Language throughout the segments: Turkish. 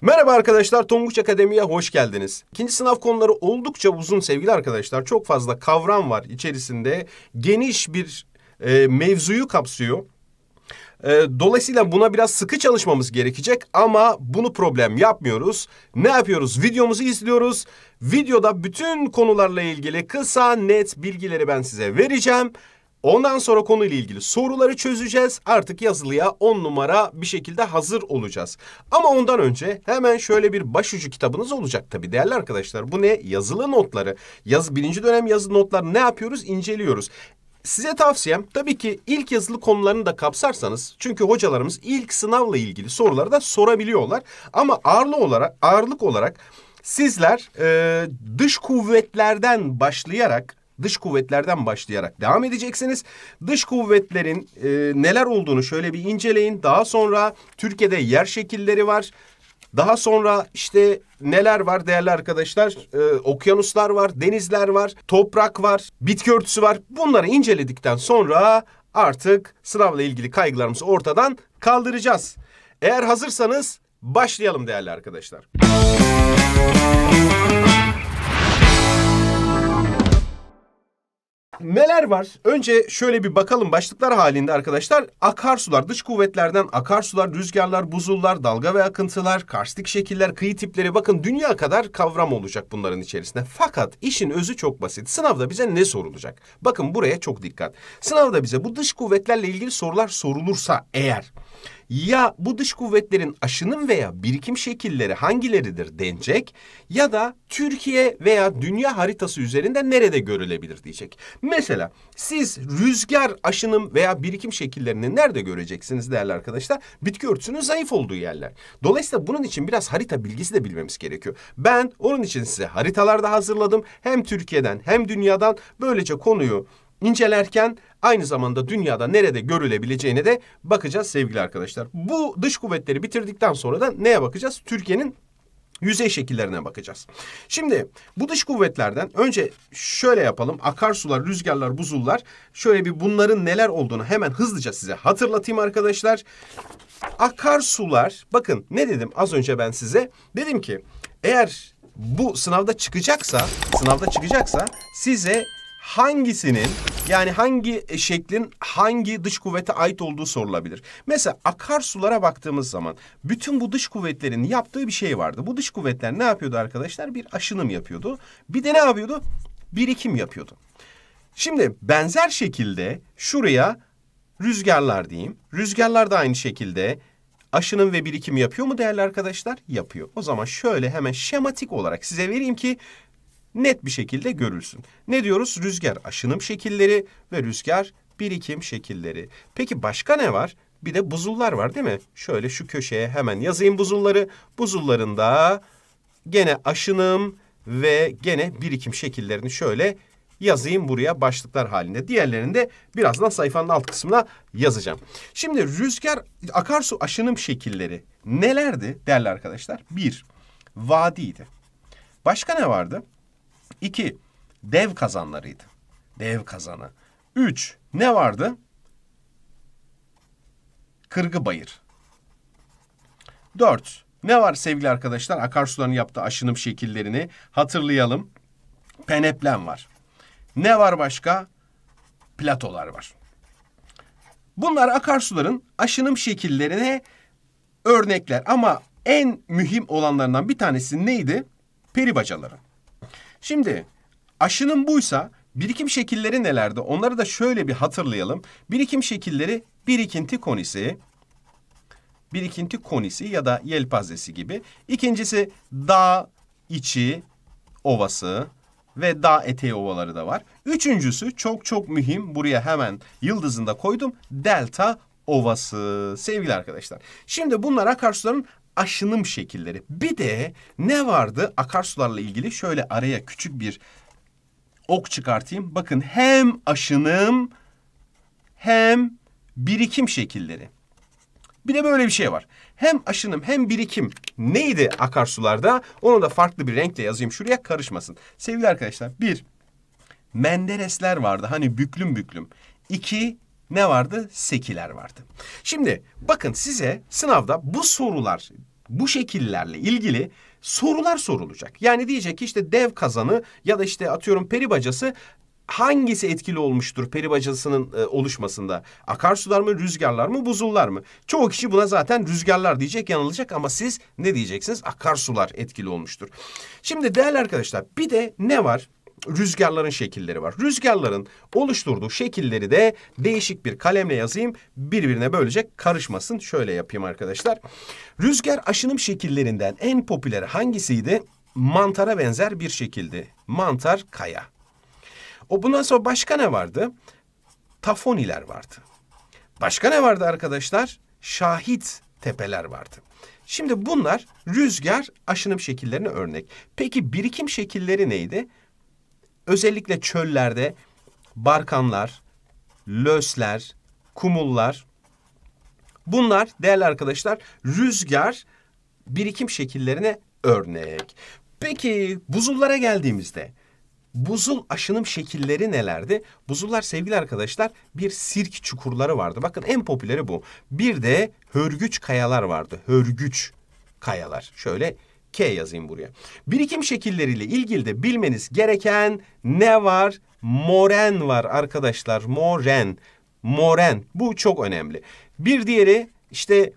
Merhaba arkadaşlar, Tonguç Akademi'ye hoş geldiniz. İkinci sınav konuları oldukça uzun sevgili arkadaşlar. Çok fazla kavram var içerisinde. Geniş bir e, mevzuyu kapsıyor. E, dolayısıyla buna biraz sıkı çalışmamız gerekecek ama bunu problem yapmıyoruz. Ne yapıyoruz? Videomuzu izliyoruz. Videoda bütün konularla ilgili kısa net bilgileri ben size vereceğim. Ondan sonra konuyla ilgili soruları çözeceğiz. Artık yazılıya 10 numara bir şekilde hazır olacağız. Ama ondan önce hemen şöyle bir başucu kitabınız olacak tabii değerli arkadaşlar. Bu ne? Yazılı notları. Yaz, birinci dönem yazılı notlar ne yapıyoruz? İnceliyoruz. Size tavsiyem tabii ki ilk yazılı konularını da kapsarsanız çünkü hocalarımız ilk sınavla ilgili soruları da sorabiliyorlar. Ama ağırlı olarak ağırlık olarak sizler e, dış kuvvetlerden başlayarak dış kuvvetlerden başlayarak devam edeceksiniz. Dış kuvvetlerin e, neler olduğunu şöyle bir inceleyin. Daha sonra Türkiye'de yer şekilleri var. Daha sonra işte neler var değerli arkadaşlar? Ee, okyanuslar var, denizler var, toprak var, bitki örtüsü var. Bunları inceledikten sonra artık sınavla ilgili kaygılarımızı ortadan kaldıracağız. Eğer hazırsanız başlayalım değerli arkadaşlar. Müzik neler var? Önce şöyle bir bakalım başlıklar halinde arkadaşlar. Akarsular, dış kuvvetlerden akarsular, rüzgarlar, buzullar, dalga ve akıntılar, karstik şekiller, kıyı tipleri bakın dünya kadar kavram olacak bunların içerisinde. Fakat işin özü çok basit. Sınavda bize ne sorulacak? Bakın buraya çok dikkat. Sınavda bize bu dış kuvvetlerle ilgili sorular sorulursa eğer ya bu dış kuvvetlerin aşınım veya birikim şekilleri hangileridir denecek ya da Türkiye veya dünya haritası üzerinde nerede görülebilir diyecek. Mesela siz rüzgar aşınım veya birikim şekillerini nerede göreceksiniz değerli arkadaşlar? Bitki örtüsünün zayıf olduğu yerler. Dolayısıyla bunun için biraz harita bilgisi de bilmemiz gerekiyor. Ben onun için size haritalarda hazırladım. Hem Türkiye'den hem dünyadan böylece konuyu incelerken aynı zamanda dünyada nerede görülebileceğine de bakacağız sevgili arkadaşlar. Bu dış kuvvetleri bitirdikten sonra da neye bakacağız? Türkiye'nin yüzey şekillerine bakacağız. Şimdi bu dış kuvvetlerden önce şöyle yapalım. Akarsular, rüzgarlar, buzullar şöyle bir bunların neler olduğunu hemen hızlıca size hatırlatayım arkadaşlar. Akarsular bakın ne dedim az önce ben size? Dedim ki eğer bu sınavda çıkacaksa, sınavda çıkacaksa size hangisinin yani hangi e, şeklin hangi dış kuvvete ait olduğu sorulabilir. Mesela akarsulara baktığımız zaman bütün bu dış kuvvetlerin yaptığı bir şey vardı. Bu dış kuvvetler ne yapıyordu arkadaşlar? Bir aşınım yapıyordu. Bir de ne yapıyordu? Birikim yapıyordu. Şimdi benzer şekilde şuraya rüzgarlar diyeyim. Rüzgarlar da aynı şekilde aşınım ve birikim yapıyor mu değerli arkadaşlar? Yapıyor. O zaman şöyle hemen şematik olarak size vereyim ki net bir şekilde görülsün. Ne diyoruz? Rüzgar aşınım şekilleri ve rüzgar birikim şekilleri. Peki başka ne var? Bir de buzullar var değil mi? Şöyle şu köşeye hemen yazayım buzulları. Buzullarında gene aşınım ve gene birikim şekillerini şöyle yazayım buraya başlıklar halinde. Diğerlerini de birazdan sayfanın alt kısmına yazacağım. Şimdi rüzgar akarsu aşınım şekilleri nelerdi değerli arkadaşlar? Bir, vadiydi. Başka ne vardı? İki, dev kazanlarıydı. Dev kazanı. Üç, ne vardı? Kırgı bayır. Dört, ne var sevgili arkadaşlar? Akarsuların yaptığı aşınım şekillerini hatırlayalım. Peneplen var. Ne var başka? Platolar var. Bunlar akarsuların aşınım şekillerine örnekler ama en mühim olanlarından bir tanesi neydi? Peri bacaları. Şimdi aşının buysa birikim şekilleri nelerdi? Onları da şöyle bir hatırlayalım. Birikim şekilleri birikinti konisi, birikinti konisi ya da yelpazesi gibi. İkincisi dağ içi ovası ve dağ eteği ovaları da var. Üçüncüsü çok çok mühim. Buraya hemen yıldızında koydum. Delta ovası sevgili arkadaşlar. Şimdi bunlar akarsuların aşınım şekilleri. Bir de ne vardı akarsularla ilgili şöyle araya küçük bir ok çıkartayım. Bakın hem aşınım hem birikim şekilleri. Bir de böyle bir şey var. Hem aşınım hem birikim neydi akarsularda? Onu da farklı bir renkle yazayım şuraya karışmasın. Sevgili arkadaşlar bir Menderesler vardı hani büklüm büklüm. İki ne vardı? Sekiler vardı. Şimdi bakın size sınavda bu sorular bu şekillerle ilgili sorular sorulacak. Yani diyecek ki işte dev kazanı ya da işte atıyorum peri bacası hangisi etkili olmuştur peri bacasının e, oluşmasında? Akarsular mı, rüzgarlar mı, buzullar mı? Çoğu kişi buna zaten rüzgarlar diyecek, yanılacak ama siz ne diyeceksiniz? Akarsular etkili olmuştur. Şimdi değerli arkadaşlar bir de ne var? rüzgarların şekilleri var. Rüzgarların oluşturduğu şekilleri de değişik bir kalemle yazayım. Birbirine böylece karışmasın. Şöyle yapayım arkadaşlar. Rüzgar aşınım şekillerinden en popüler hangisiydi? Mantara benzer bir şekildi. Mantar kaya. O bundan sonra başka ne vardı? Tafoniler vardı. Başka ne vardı arkadaşlar? Şahit tepeler vardı. Şimdi bunlar rüzgar aşınım şekillerine örnek. Peki birikim şekilleri neydi? Özellikle çöllerde barkanlar, lösler, kumullar. Bunlar değerli arkadaşlar rüzgar birikim şekillerine örnek. Peki buzullara geldiğimizde buzul aşınım şekilleri nelerdi? Buzullar sevgili arkadaşlar bir sirk çukurları vardı. Bakın en popüleri bu. Bir de hörgüç kayalar vardı. Hörgüç kayalar. Şöyle K yazayım buraya. Birikim şekilleriyle ilgili de bilmeniz gereken ne var? Moren var arkadaşlar. Moren. Moren. Bu çok önemli. Bir diğeri işte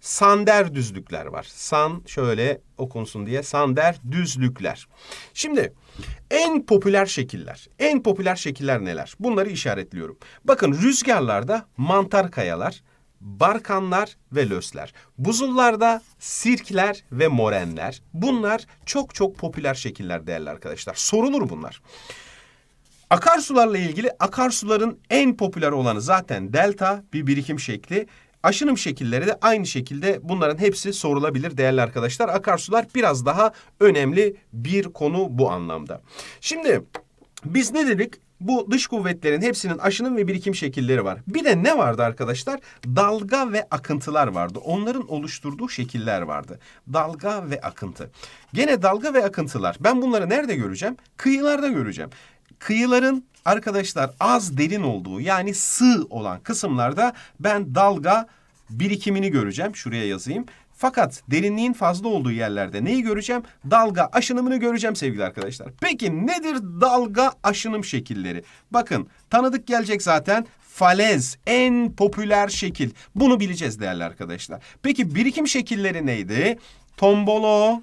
sander düzlükler var. San şöyle okunsun diye sander düzlükler. Şimdi en popüler şekiller. En popüler şekiller neler? Bunları işaretliyorum. Bakın rüzgarlarda mantar kayalar, Barkanlar ve Lösler. Buzullarda sirkler ve morenler. Bunlar çok çok popüler şekiller değerli arkadaşlar. Sorulur bunlar. Akarsularla ilgili akarsuların en popüler olanı zaten delta bir birikim şekli. Aşınım şekilleri de aynı şekilde bunların hepsi sorulabilir değerli arkadaşlar. Akarsular biraz daha önemli bir konu bu anlamda. Şimdi biz ne dedik? Bu dış kuvvetlerin hepsinin aşınım ve birikim şekilleri var. Bir de ne vardı arkadaşlar? Dalga ve akıntılar vardı. Onların oluşturduğu şekiller vardı. Dalga ve akıntı. Gene dalga ve akıntılar. Ben bunları nerede göreceğim? Kıyılarda göreceğim. Kıyıların arkadaşlar az derin olduğu yani sığ olan kısımlarda ben dalga birikimini göreceğim. Şuraya yazayım. Fakat derinliğin fazla olduğu yerlerde neyi göreceğim? Dalga aşınımını göreceğim sevgili arkadaşlar. Peki nedir dalga aşınım şekilleri? Bakın tanıdık gelecek zaten falez en popüler şekil. Bunu bileceğiz değerli arkadaşlar. Peki birikim şekilleri neydi? Tombolo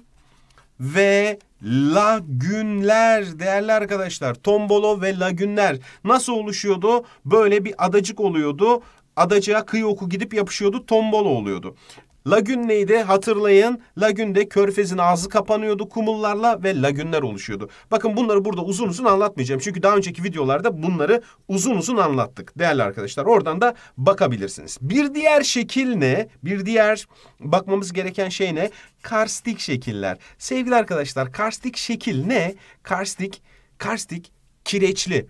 ve lagünler değerli arkadaşlar. Tombolo ve lagünler nasıl oluşuyordu? Böyle bir adacık oluyordu adacığa kıyı oku gidip yapışıyordu tombolo oluyordu. Lagün neydi? Hatırlayın. Lagünde körfezin ağzı kapanıyordu kumullarla ve lagünler oluşuyordu. Bakın bunları burada uzun uzun anlatmayacağım. Çünkü daha önceki videolarda bunları uzun uzun anlattık. Değerli arkadaşlar oradan da bakabilirsiniz. Bir diğer şekil ne? Bir diğer bakmamız gereken şey ne? Karstik şekiller. Sevgili arkadaşlar karstik şekil ne? Karstik, karstik kireçli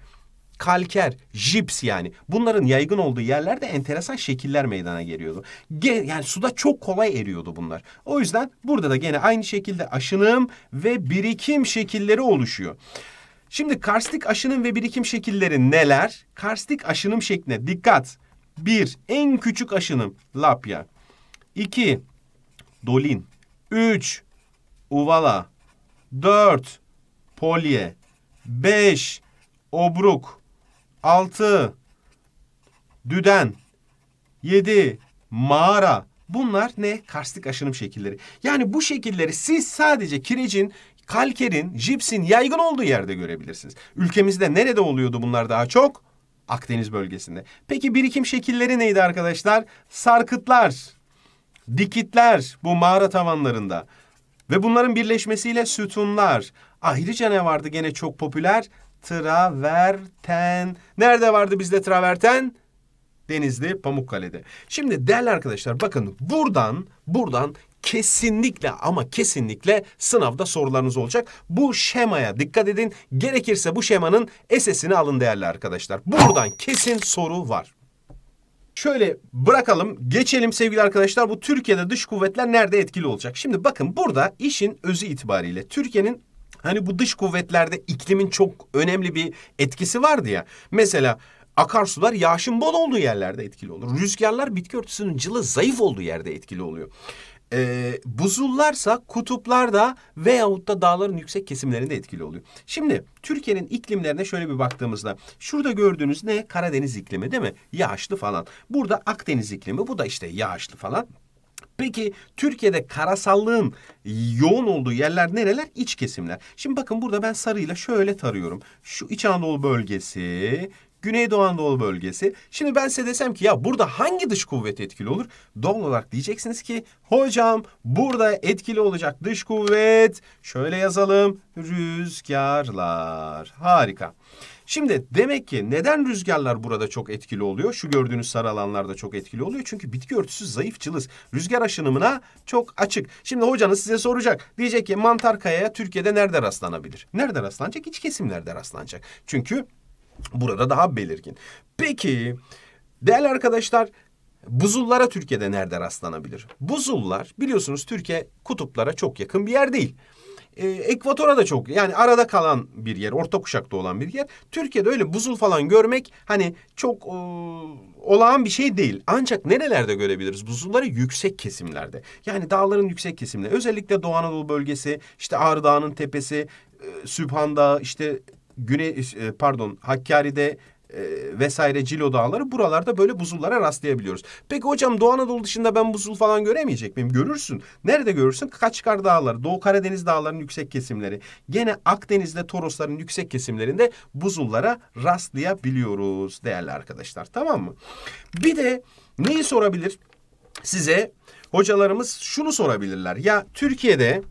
kalker, jips yani bunların yaygın olduğu yerlerde enteresan şekiller meydana geliyordu. Ge yani suda çok kolay eriyordu bunlar. O yüzden burada da gene aynı şekilde aşınım ve birikim şekilleri oluşuyor. Şimdi karstik aşınım ve birikim şekilleri neler? Karstik aşınım şekline dikkat. Bir, en küçük aşınım lapya. İki, dolin. Üç, uvala. Dört, polye. Beş, obruk. 6 düden, 7 mağara. Bunlar ne? Karstik aşınım şekilleri. Yani bu şekilleri siz sadece kirecin kalkerin, jipsin yaygın olduğu yerde görebilirsiniz. Ülkemizde nerede oluyordu bunlar daha çok? Akdeniz bölgesinde. Peki birikim şekilleri neydi arkadaşlar? Sarkıtlar, dikitler bu mağara tavanlarında ve bunların birleşmesiyle sütunlar. Ayrıca ne vardı gene çok popüler? traverten. Nerede vardı bizde traverten? Denizli Pamukkale'de. Şimdi değerli arkadaşlar bakın buradan buradan kesinlikle ama kesinlikle sınavda sorularınız olacak. Bu şemaya dikkat edin. Gerekirse bu şemanın esesini alın değerli arkadaşlar. Buradan kesin soru var. Şöyle bırakalım, geçelim sevgili arkadaşlar. Bu Türkiye'de dış kuvvetler nerede etkili olacak? Şimdi bakın burada işin özü itibariyle Türkiye'nin Hani bu dış kuvvetlerde iklimin çok önemli bir etkisi vardı ya. Mesela akarsular yağışın bol olduğu yerlerde etkili olur. Rüzgarlar bitki örtüsünün cılı zayıf olduğu yerde etkili oluyor. Ee, buzullarsa kutuplarda veyahut da dağların yüksek kesimlerinde etkili oluyor. Şimdi Türkiye'nin iklimlerine şöyle bir baktığımızda şurada gördüğünüz ne? Karadeniz iklimi değil mi? Yağışlı falan. Burada Akdeniz iklimi bu da işte yağışlı falan. Peki Türkiye'de karasallığın yoğun olduğu yerler nereler? İç kesimler. Şimdi bakın burada ben sarıyla şöyle tarıyorum. Şu İç Anadolu bölgesi, Güneydoğu Anadolu bölgesi. Şimdi ben size desem ki ya burada hangi dış kuvvet etkili olur? Doğal olarak diyeceksiniz ki hocam burada etkili olacak dış kuvvet şöyle yazalım rüzgarlar. Harika. Şimdi demek ki neden rüzgarlar burada çok etkili oluyor? Şu gördüğünüz sarı alanlarda çok etkili oluyor. Çünkü bitki örtüsü zayıf cılız. Rüzgar aşınımına çok açık. Şimdi hocanız size soracak. Diyecek ki mantar kayaya Türkiye'de nerede rastlanabilir? Nerede rastlanacak? İç kesimlerde rastlanacak. Çünkü burada daha belirgin. Peki değerli arkadaşlar buzullara Türkiye'de nerede rastlanabilir? Buzullar biliyorsunuz Türkiye kutuplara çok yakın bir yer değil e, ekvatora da çok yani arada kalan bir yer, orta kuşakta olan bir yer. Türkiye'de öyle buzul falan görmek hani çok e, olağan bir şey değil. Ancak nerelerde görebiliriz buzulları? Yüksek kesimlerde. Yani dağların yüksek kesimleri. Özellikle Doğu Anadolu bölgesi, işte Ağrı Dağı'nın tepesi, e, Sübhan Dağı, işte Güney e, pardon Hakkari'de e, vesaire Cilo Dağları buralarda böyle buzullara rastlayabiliyoruz. Peki hocam Doğu Anadolu dışında ben buzul falan göremeyecek miyim? Görürsün. Nerede görürsün? Kaçkar Dağları, Doğu Karadeniz Dağları'nın yüksek kesimleri. Gene Akdeniz'de Torosların yüksek kesimlerinde buzullara rastlayabiliyoruz değerli arkadaşlar. Tamam mı? Bir de neyi sorabilir size? Hocalarımız şunu sorabilirler. Ya Türkiye'de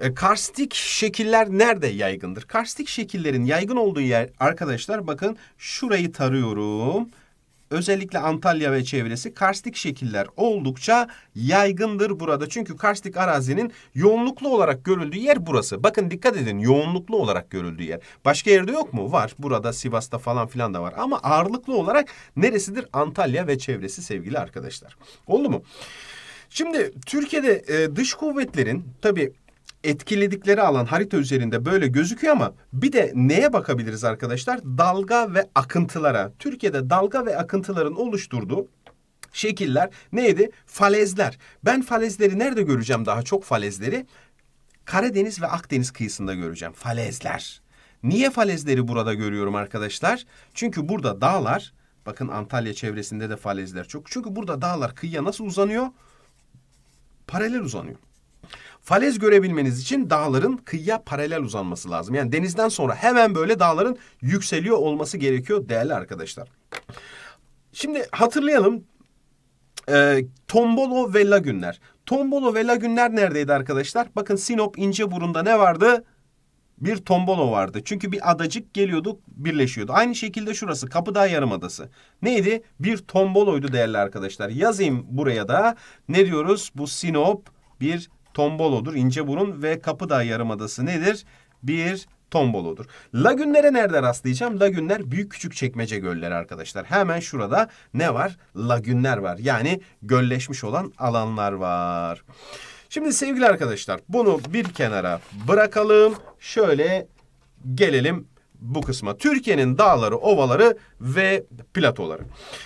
e, karstik şekiller nerede yaygındır? Karstik şekillerin yaygın olduğu yer arkadaşlar bakın şurayı tarıyorum. Özellikle Antalya ve çevresi karstik şekiller oldukça yaygındır burada. Çünkü karstik arazinin yoğunluklu olarak görüldüğü yer burası. Bakın dikkat edin yoğunluklu olarak görüldüğü yer. Başka yerde yok mu? Var. Burada Sivas'ta falan filan da var. Ama ağırlıklı olarak neresidir? Antalya ve çevresi sevgili arkadaşlar. Oldu mu? Şimdi Türkiye'de e, dış kuvvetlerin tabii etkiledikleri alan harita üzerinde böyle gözüküyor ama bir de neye bakabiliriz arkadaşlar? Dalga ve akıntılara. Türkiye'de dalga ve akıntıların oluşturduğu şekiller neydi? Falezler. Ben falezleri nerede göreceğim daha çok falezleri? Karadeniz ve Akdeniz kıyısında göreceğim falezler. Niye falezleri burada görüyorum arkadaşlar? Çünkü burada dağlar, bakın Antalya çevresinde de falezler çok. Çünkü burada dağlar kıyıya nasıl uzanıyor? Paralel uzanıyor. Falez görebilmeniz için dağların kıyıya paralel uzanması lazım. Yani denizden sonra hemen böyle dağların yükseliyor olması gerekiyor değerli arkadaşlar. Şimdi hatırlayalım. E, Tombolo ve Lagünler. Tombolo ve Lagünler neredeydi arkadaşlar? Bakın Sinop İnceburun'da ne vardı? bir tombolo vardı. Çünkü bir adacık geliyordu, birleşiyordu. Aynı şekilde şurası Kapıdağ Yarımadası. Neydi? Bir tomboloydu değerli arkadaşlar. Yazayım buraya da. Ne diyoruz? Bu Sinop bir tombolodur. İnceburun ve Kapıdağ Yarımadası nedir? Bir tombolodur. Lagünlere nerede rastlayacağım? Lagünler büyük küçük çekmece gölleri arkadaşlar. Hemen şurada ne var? Lagünler var. Yani gölleşmiş olan alanlar var. Şimdi sevgili arkadaşlar bunu bir kenara bırakalım. Şöyle gelelim bu kısma. Türkiye'nin dağları, ovaları ve platoları.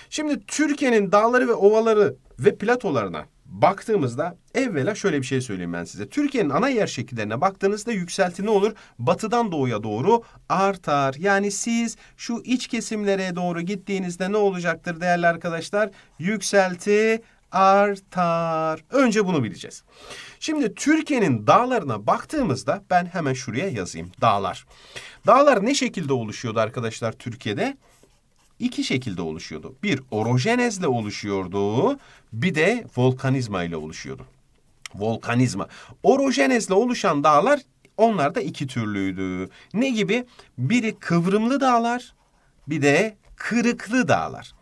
Şimdi Türkiye'nin dağları ve ovaları ve platolarına baktığımızda evvela şöyle bir şey söyleyeyim ben size. Türkiye'nin ana yer şekillerine baktığınızda yükselti ne olur? Batıdan doğuya doğru artar. Yani siz şu iç kesimlere doğru gittiğinizde ne olacaktır değerli arkadaşlar? Yükselti artar. Önce bunu bileceğiz. Şimdi Türkiye'nin dağlarına baktığımızda ben hemen şuraya yazayım. Dağlar. Dağlar ne şekilde oluşuyordu arkadaşlar Türkiye'de? iki şekilde oluşuyordu. Bir orojenezle oluşuyordu, bir de volkanizma ile oluşuyordu. Volkanizma. Orojenezle oluşan dağlar onlar da iki türlüydü. Ne gibi? Biri kıvrımlı dağlar, bir de kırıklı dağlar.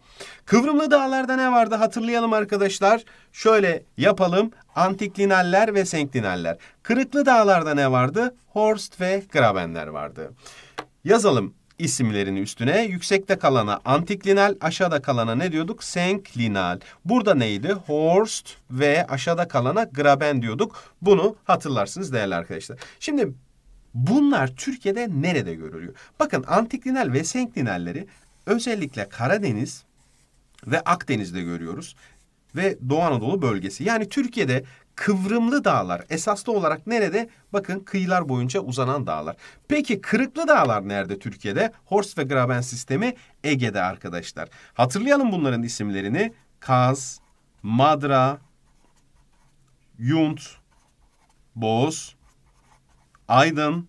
Kıvrımlı dağlarda ne vardı hatırlayalım arkadaşlar. Şöyle yapalım. Antiklinaller ve senklinaller. Kırıklı dağlarda ne vardı? Horst ve Grabenler vardı. Yazalım isimlerini üstüne. Yüksekte kalana antiklinal, aşağıda kalana ne diyorduk? Senklinal. Burada neydi? Horst ve aşağıda kalana graben diyorduk. Bunu hatırlarsınız değerli arkadaşlar. Şimdi bunlar Türkiye'de nerede görülüyor? Bakın antiklinal ve senklinalleri özellikle Karadeniz ve Akdeniz'de görüyoruz ve Doğu Anadolu bölgesi. Yani Türkiye'de Kıvrımlı dağlar esaslı olarak nerede? Bakın kıyılar boyunca uzanan dağlar. Peki kırıklı dağlar nerede Türkiye'de? Horst ve Graben sistemi Ege'de arkadaşlar. Hatırlayalım bunların isimlerini. Kaz, Madra, Yunt, Boz, Aydın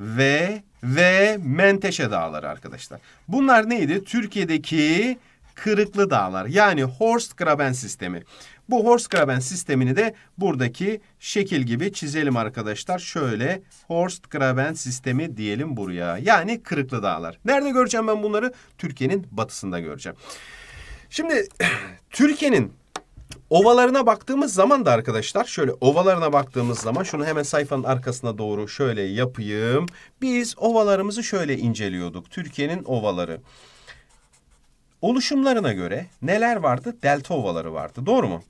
ve ve Menteşe Dağları arkadaşlar. Bunlar neydi? Türkiye'deki Kırıklı Dağlar yani Horst Graben sistemi. Bu horse graben sistemini de buradaki şekil gibi çizelim arkadaşlar. Şöyle horse graben sistemi diyelim buraya. Yani kırıklı dağlar. Nerede göreceğim ben bunları? Türkiye'nin batısında göreceğim. Şimdi Türkiye'nin Ovalarına baktığımız zaman da arkadaşlar şöyle ovalarına baktığımız zaman şunu hemen sayfanın arkasına doğru şöyle yapayım. Biz ovalarımızı şöyle inceliyorduk. Türkiye'nin ovaları. Oluşumlarına göre neler vardı? Delta ovaları vardı. Doğru mu?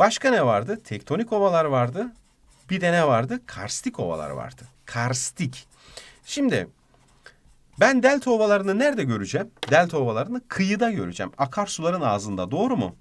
Başka ne vardı? Tektonik ovalar vardı. Bir de ne vardı? Karstik ovalar vardı. Karstik. Şimdi ben delta ovalarını nerede göreceğim? Delta ovalarını kıyıda göreceğim. Akarsuların ağzında doğru mu?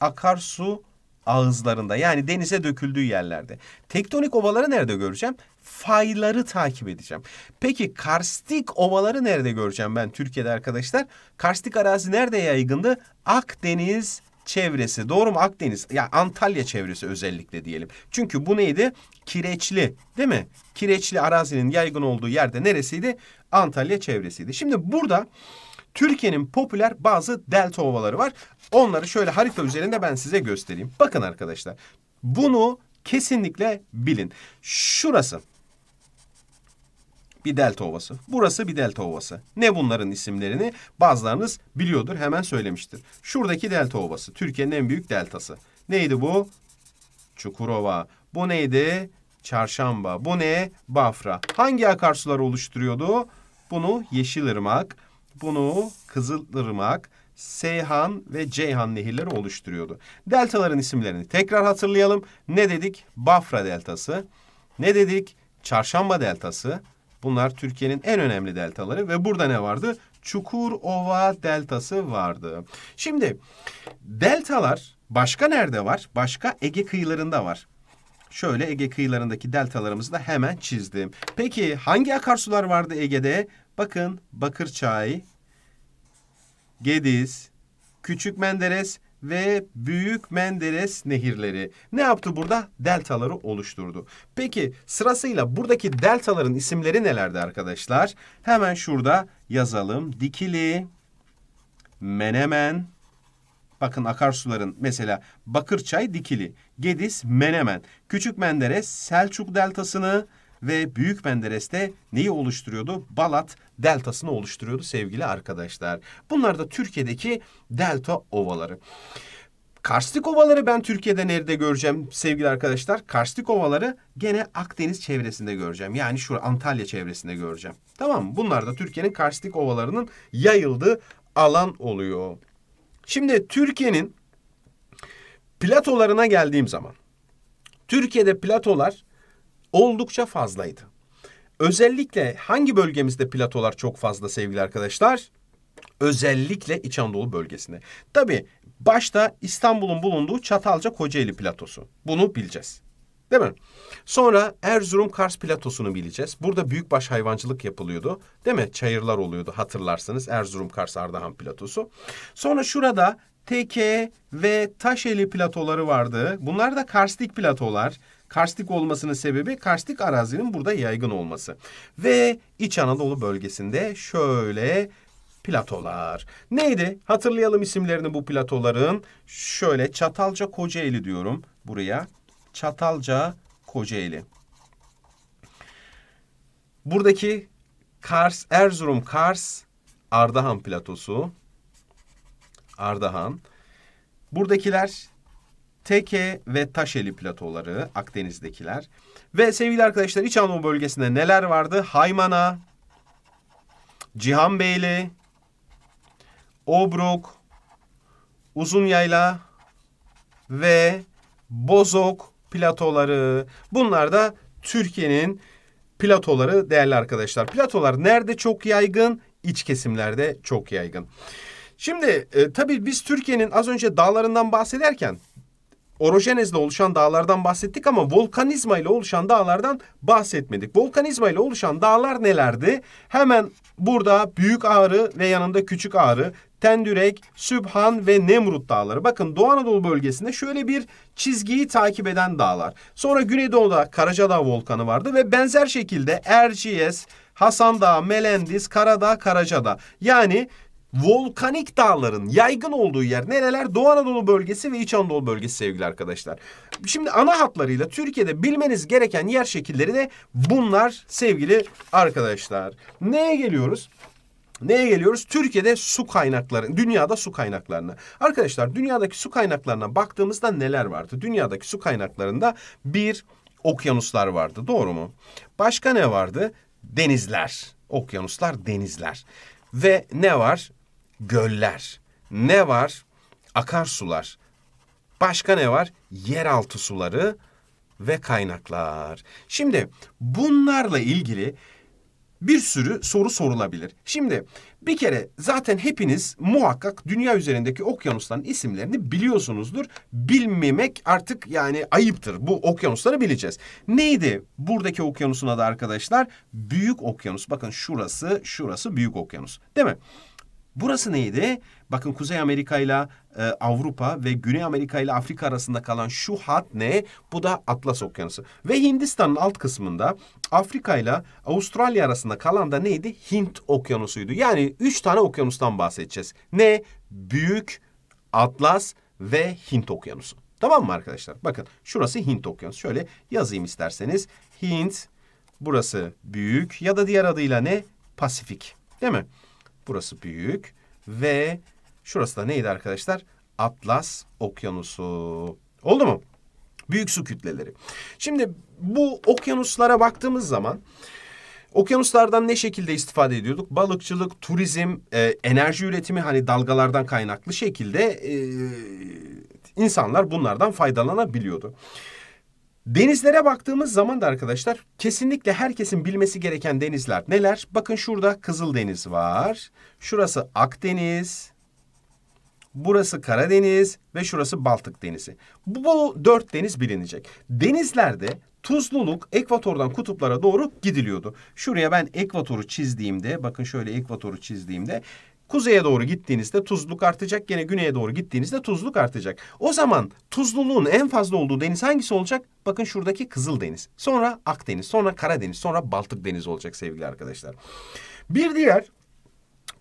Akarsu ağızlarında yani denize döküldüğü yerlerde. Tektonik ovaları nerede göreceğim? Fayları takip edeceğim. Peki karstik ovaları nerede göreceğim ben Türkiye'de arkadaşlar? Karstik arazi nerede yaygındı? Akdeniz çevresi doğru mu Akdeniz ya yani Antalya çevresi özellikle diyelim. Çünkü bu neydi? Kireçli değil mi? Kireçli arazinin yaygın olduğu yerde neresiydi? Antalya çevresiydi. Şimdi burada Türkiye'nin popüler bazı delta ovaları var. Onları şöyle harita üzerinde ben size göstereyim. Bakın arkadaşlar bunu kesinlikle bilin. Şurası bir delta ovası. Burası bir delta ovası. Ne bunların isimlerini bazılarınız biliyordur hemen söylemiştir. Şuradaki delta ovası Türkiye'nin en büyük deltası. Neydi bu? Çukurova. Bu neydi? Çarşamba. Bu ne? Bafra. Hangi akarsular oluşturuyordu? Bunu Yeşilırmak, bunu Kızılırmak, Seyhan ve Ceyhan nehirleri oluşturuyordu. Deltaların isimlerini tekrar hatırlayalım. Ne dedik? Bafra deltası. Ne dedik? Çarşamba deltası. Bunlar Türkiye'nin en önemli deltaları ve burada ne vardı? Çukurova deltası vardı. Şimdi deltalar başka nerede var? Başka Ege kıyılarında var. Şöyle Ege kıyılarındaki deltalarımızı da hemen çizdim. Peki hangi akarsular vardı Ege'de? Bakın Bakırçay, Gediz, Küçük Menderes ve Büyük Menderes nehirleri ne yaptı burada? Deltaları oluşturdu. Peki sırasıyla buradaki deltaların isimleri nelerdi arkadaşlar? Hemen şurada yazalım. Dikili, Menemen, Bakın akarsuların mesela Bakırçay Dikili, Gediz Menemen, Küçük Menderes Selçuk Deltası'nı, ve Büyük Menderes de neyi oluşturuyordu? Balat deltasını oluşturuyordu sevgili arkadaşlar. Bunlar da Türkiye'deki delta ovaları. Karstik ovaları ben Türkiye'de nerede göreceğim sevgili arkadaşlar? Karstik ovaları gene Akdeniz çevresinde göreceğim. Yani şu Antalya çevresinde göreceğim. Tamam mı? Bunlar da Türkiye'nin karstik ovalarının yayıldığı alan oluyor. Şimdi Türkiye'nin platolarına geldiğim zaman. Türkiye'de platolar oldukça fazlaydı. Özellikle hangi bölgemizde platolar çok fazla sevgili arkadaşlar? Özellikle İç Anadolu bölgesinde. Tabi başta İstanbul'un bulunduğu Çatalca Kocaeli platosu. Bunu bileceğiz. Değil mi? Sonra Erzurum Kars platosunu bileceğiz. Burada büyükbaş hayvancılık yapılıyordu. Değil mi? Çayırlar oluyordu Hatırlarsanız Erzurum Kars Ardahan platosu. Sonra şurada TK ve Taşeli platoları vardı. Bunlar da karstik platolar. Karstik olmasının sebebi karstik arazinin burada yaygın olması. Ve İç Anadolu bölgesinde şöyle platolar. Neydi? Hatırlayalım isimlerini bu platoların. Şöyle Çatalca Kocaeli diyorum buraya. Çatalca Kocaeli. Buradaki Kars, Erzurum, Kars, Ardahan platosu. Ardahan. Buradakiler Teke ve Taşeli platoları Akdeniz'dekiler. Ve sevgili arkadaşlar İç Anadolu bölgesinde neler vardı? Haymana, Cihanbeyli, Obruk, Uzunyayla ve Bozok platoları. Bunlar da Türkiye'nin platoları değerli arkadaşlar. Platolar nerede çok yaygın? İç kesimlerde çok yaygın. Şimdi e, tabii biz Türkiye'nin az önce dağlarından bahsederken orojenezle oluşan dağlardan bahsettik ama volkanizma ile oluşan dağlardan bahsetmedik. Volkanizma ile oluşan dağlar nelerdi? Hemen burada Büyük Ağrı ve yanında Küçük Ağrı, Tendürek, Sübhan ve Nemrut dağları. Bakın Doğu Anadolu bölgesinde şöyle bir çizgiyi takip eden dağlar. Sonra Güneydoğu'da Karacadağ Volkanı vardı ve benzer şekilde Erciyes, Hasan Dağı, Melendiz, Karadağ, Karacadağ. Yani volkanik dağların yaygın olduğu yer nereler? Doğu Anadolu bölgesi ve İç Anadolu bölgesi sevgili arkadaşlar. Şimdi ana hatlarıyla Türkiye'de bilmeniz gereken yer şekilleri de bunlar sevgili arkadaşlar. Neye geliyoruz? Neye geliyoruz? Türkiye'de su kaynakları, dünyada su kaynaklarına. Arkadaşlar dünyadaki su kaynaklarına baktığımızda neler vardı? Dünyadaki su kaynaklarında bir okyanuslar vardı. Doğru mu? Başka ne vardı? Denizler. Okyanuslar, denizler. Ve ne var? göller. Ne var? Akarsular. Başka ne var? Yeraltı suları ve kaynaklar. Şimdi bunlarla ilgili bir sürü soru sorulabilir. Şimdi bir kere zaten hepiniz muhakkak dünya üzerindeki okyanusların isimlerini biliyorsunuzdur. Bilmemek artık yani ayıptır. Bu okyanusları bileceğiz. Neydi buradaki okyanusun adı arkadaşlar? Büyük okyanus. Bakın şurası, şurası büyük okyanus. Değil mi? Burası neydi? Bakın Kuzey Amerika ile e, Avrupa ve Güney Amerika ile Afrika arasında kalan şu hat ne? Bu da Atlas Okyanusu. Ve Hindistan'ın alt kısmında Afrika ile Avustralya arasında kalan da neydi? Hint Okyanusu'ydu. Yani üç tane okyanustan bahsedeceğiz. Ne? Büyük, Atlas ve Hint Okyanusu. Tamam mı arkadaşlar? Bakın şurası Hint Okyanusu. Şöyle yazayım isterseniz. Hint, burası büyük ya da diğer adıyla ne? Pasifik. Değil mi? Burası büyük ve şurası da neydi arkadaşlar? Atlas Okyanusu. Oldu mu? Büyük su kütleleri. Şimdi bu okyanuslara baktığımız zaman okyanuslardan ne şekilde istifade ediyorduk? Balıkçılık, turizm, e, enerji üretimi hani dalgalardan kaynaklı şekilde e, insanlar bunlardan faydalanabiliyordu. Denizlere baktığımız zaman da arkadaşlar kesinlikle herkesin bilmesi gereken denizler neler? Bakın şurada Kızıldeniz var. Şurası Akdeniz. Burası Karadeniz ve şurası Baltık Denizi. Bu, bu dört deniz bilinecek. Denizlerde tuzluluk ekvatordan kutuplara doğru gidiliyordu. Şuraya ben ekvatoru çizdiğimde bakın şöyle ekvatoru çizdiğimde Kuzeye doğru gittiğinizde tuzluk artacak. yine güneye doğru gittiğinizde tuzluk artacak. O zaman tuzluluğun en fazla olduğu deniz hangisi olacak? Bakın şuradaki Kızıldeniz. Sonra Akdeniz, sonra Karadeniz, sonra Baltık Denizi olacak sevgili arkadaşlar. Bir diğer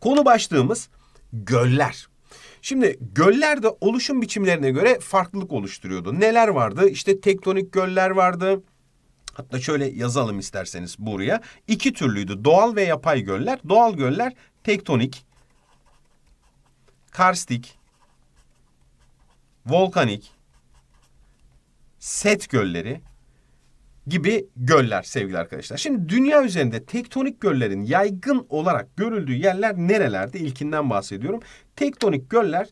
konu başlığımız göller. Şimdi göller de oluşum biçimlerine göre farklılık oluşturuyordu. Neler vardı? İşte tektonik göller vardı. Hatta şöyle yazalım isterseniz buraya. İki türlüydü. Doğal ve yapay göller. Doğal göller tektonik karstik, volkanik, set gölleri gibi göller sevgili arkadaşlar. Şimdi dünya üzerinde tektonik göllerin yaygın olarak görüldüğü yerler nerelerde? İlkinden bahsediyorum. Tektonik göller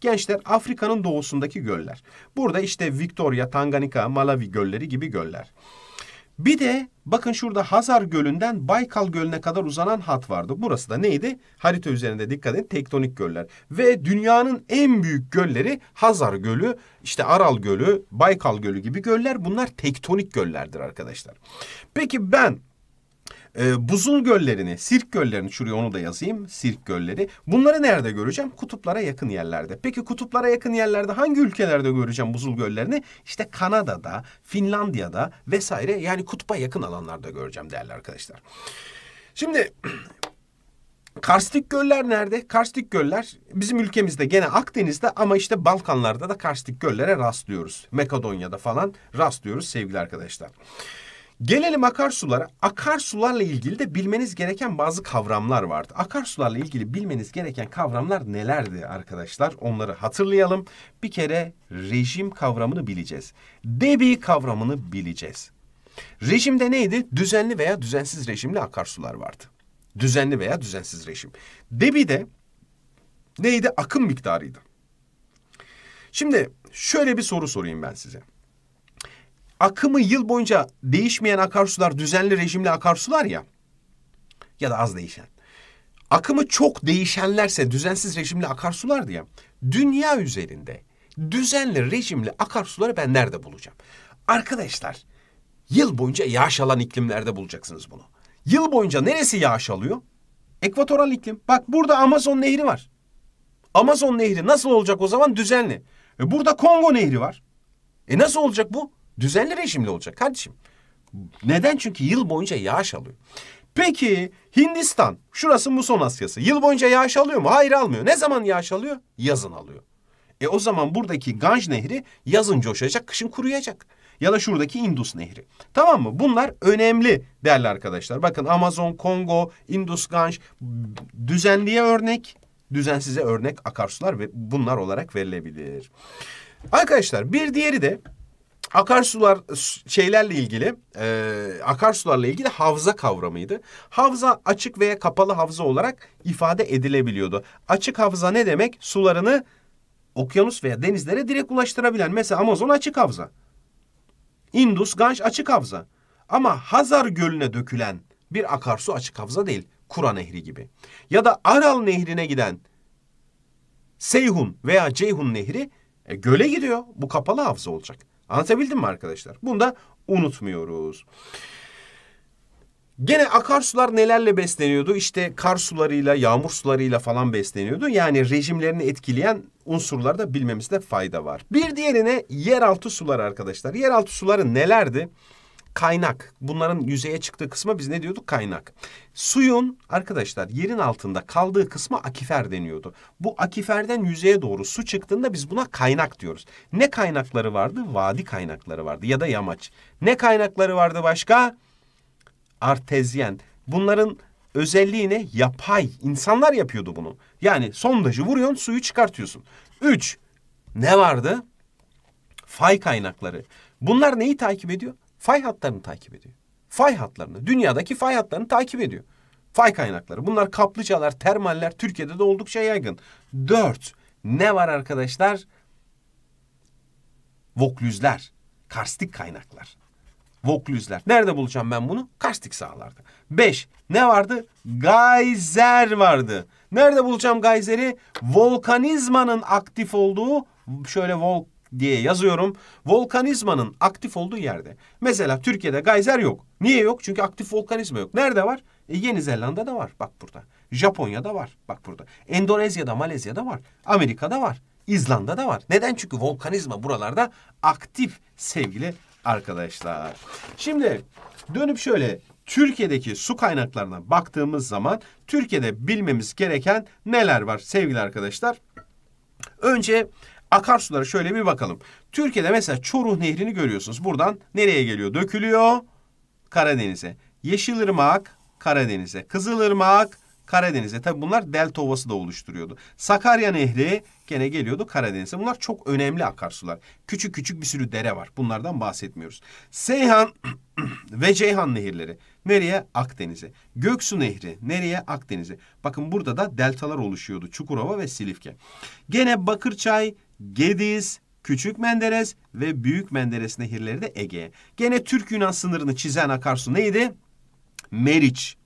gençler Afrika'nın doğusundaki göller. Burada işte Victoria, Tanganyika, Malawi gölleri gibi göller. Bir de bakın şurada Hazar Gölü'nden Baykal Gölü'ne kadar uzanan hat vardı. Burası da neydi? Harita üzerinde dikkat edin tektonik göller. Ve dünyanın en büyük gölleri Hazar Gölü, işte Aral Gölü, Baykal Gölü gibi göller. Bunlar tektonik göllerdir arkadaşlar. Peki ben e, buzul göllerini, sirk göllerini şuraya onu da yazayım. Sirk gölleri. Bunları nerede göreceğim? Kutuplara yakın yerlerde. Peki kutuplara yakın yerlerde hangi ülkelerde göreceğim buzul göllerini? İşte Kanada'da, Finlandiya'da vesaire yani kutba yakın alanlarda göreceğim değerli arkadaşlar. Şimdi Karstik göller nerede? Karstik göller bizim ülkemizde gene Akdeniz'de ama işte Balkanlarda da karstik göllere rastlıyoruz. Makedonya'da falan rastlıyoruz sevgili arkadaşlar. Gelelim akarsulara. Akarsularla ilgili de bilmeniz gereken bazı kavramlar vardı. Akarsularla ilgili bilmeniz gereken kavramlar nelerdi arkadaşlar? Onları hatırlayalım. Bir kere rejim kavramını bileceğiz. Debi kavramını bileceğiz. Rejimde neydi? Düzenli veya düzensiz rejimli akarsular vardı. Düzenli veya düzensiz rejim. Debi de neydi? Akım miktarıydı. Şimdi şöyle bir soru sorayım ben size akımı yıl boyunca değişmeyen akarsular düzenli rejimli akarsular ya ya da az değişen. Akımı çok değişenlerse düzensiz rejimli akarsular diye dünya üzerinde düzenli rejimli akarsuları ben nerede bulacağım? Arkadaşlar yıl boyunca yağış alan iklimlerde bulacaksınız bunu. Yıl boyunca neresi yağış alıyor? Ekvatoral iklim. Bak burada Amazon nehri var. Amazon nehri nasıl olacak o zaman düzenli? E burada Kongo nehri var. E nasıl olacak bu? Düzenli rejimli olacak kardeşim. Neden? Çünkü yıl boyunca yağış alıyor. Peki Hindistan, şurası muson Asyası. Yıl boyunca yağış alıyor mu? Hayır almıyor. Ne zaman yağış alıyor? Yazın alıyor. E o zaman buradaki Ganj Nehri yazın coşacak, kışın kuruyacak. Ya da şuradaki Indus Nehri. Tamam mı? Bunlar önemli değerli arkadaşlar. Bakın Amazon, Kongo, Indus, Ganj düzenliye örnek, düzensize örnek akarsular ve bunlar olarak verilebilir. Arkadaşlar bir diğeri de akarsular şeylerle ilgili e, akarsularla ilgili havza kavramıydı. Havza açık veya kapalı havza olarak ifade edilebiliyordu. Açık havza ne demek? Sularını okyanus veya denizlere direkt ulaştırabilen. Mesela Amazon açık havza. Indus, Ganj açık havza. Ama Hazar Gölü'ne dökülen bir akarsu açık havza değil. Kura Nehri gibi. Ya da Aral Nehri'ne giden Seyhun veya Ceyhun Nehri e, göle gidiyor. Bu kapalı havza olacak. Anlatabildim mi arkadaşlar? Bunu da unutmuyoruz. Gene akarsular nelerle besleniyordu? İşte kar sularıyla, yağmur sularıyla falan besleniyordu. Yani rejimlerini etkileyen unsurları da bilmemizde fayda var. Bir diğerine yeraltı suları arkadaşlar. Yeraltı suları nelerdi? kaynak. Bunların yüzeye çıktığı kısma biz ne diyorduk? Kaynak. Suyun arkadaşlar yerin altında kaldığı kısma akifer deniyordu. Bu akiferden yüzeye doğru su çıktığında biz buna kaynak diyoruz. Ne kaynakları vardı? Vadi kaynakları vardı ya da yamaç. Ne kaynakları vardı başka? Artezyen. Bunların özelliği ne? Yapay. İnsanlar yapıyordu bunu. Yani sondajı vuruyorsun suyu çıkartıyorsun. Üç. Ne vardı? Fay kaynakları. Bunlar neyi takip ediyor? fay hatlarını takip ediyor. Fay hatlarını, dünyadaki fay hatlarını takip ediyor. Fay kaynakları. Bunlar kaplıcalar, termaller Türkiye'de de oldukça yaygın. Dört. Ne var arkadaşlar? Voklüzler. Karstik kaynaklar. Voklüzler. Nerede bulacağım ben bunu? Karstik sahalarda. Beş. Ne vardı? Gayzer vardı. Nerede bulacağım Gayzer'i? Volkanizmanın aktif olduğu şöyle volk diye yazıyorum. Volkanizmanın aktif olduğu yerde. Mesela Türkiye'de gayzer yok. Niye yok? Çünkü aktif volkanizma yok. Nerede var? E, Yeni Zelanda'da var. Bak burada. Japonya'da var. Bak burada. Endonezya'da, Malezya'da var. Amerika'da var. İzlanda'da var. Neden? Çünkü volkanizma buralarda aktif sevgili arkadaşlar. Şimdi dönüp şöyle Türkiye'deki su kaynaklarına baktığımız zaman Türkiye'de bilmemiz gereken neler var sevgili arkadaşlar? Önce akarsulara şöyle bir bakalım. Türkiye'de mesela Çoruh Nehri'ni görüyorsunuz. Buradan nereye geliyor? Dökülüyor Karadeniz'e. Yeşilırmak Karadeniz'e. Kızılırmak Karadeniz'e. Tabi bunlar delta ovası da oluşturuyordu. Sakarya Nehri gene geliyordu Karadeniz'e. Bunlar çok önemli akarsular. Küçük küçük bir sürü dere var. Bunlardan bahsetmiyoruz. Seyhan ve Ceyhan nehirleri. Nereye? Akdeniz'e. Göksu Nehri. Nereye? Akdeniz'e. Bakın burada da deltalar oluşuyordu. Çukurova ve Silifke. Gene Bakırçay, Gediz, Küçük Menderes ve Büyük Menderes nehirleri de Ege. Gene Türk-Yunan sınırını çizen akarsu neydi? Meriç.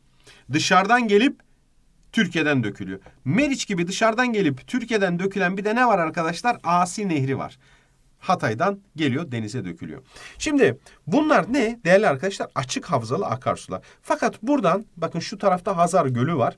Dışarıdan gelip Türkiye'den dökülüyor. Meriç gibi dışarıdan gelip Türkiye'den dökülen bir de ne var arkadaşlar? Asi Nehri var. Hatay'dan geliyor denize dökülüyor. Şimdi bunlar ne değerli arkadaşlar? Açık havzalı akarsular. Fakat buradan bakın şu tarafta Hazar Gölü var.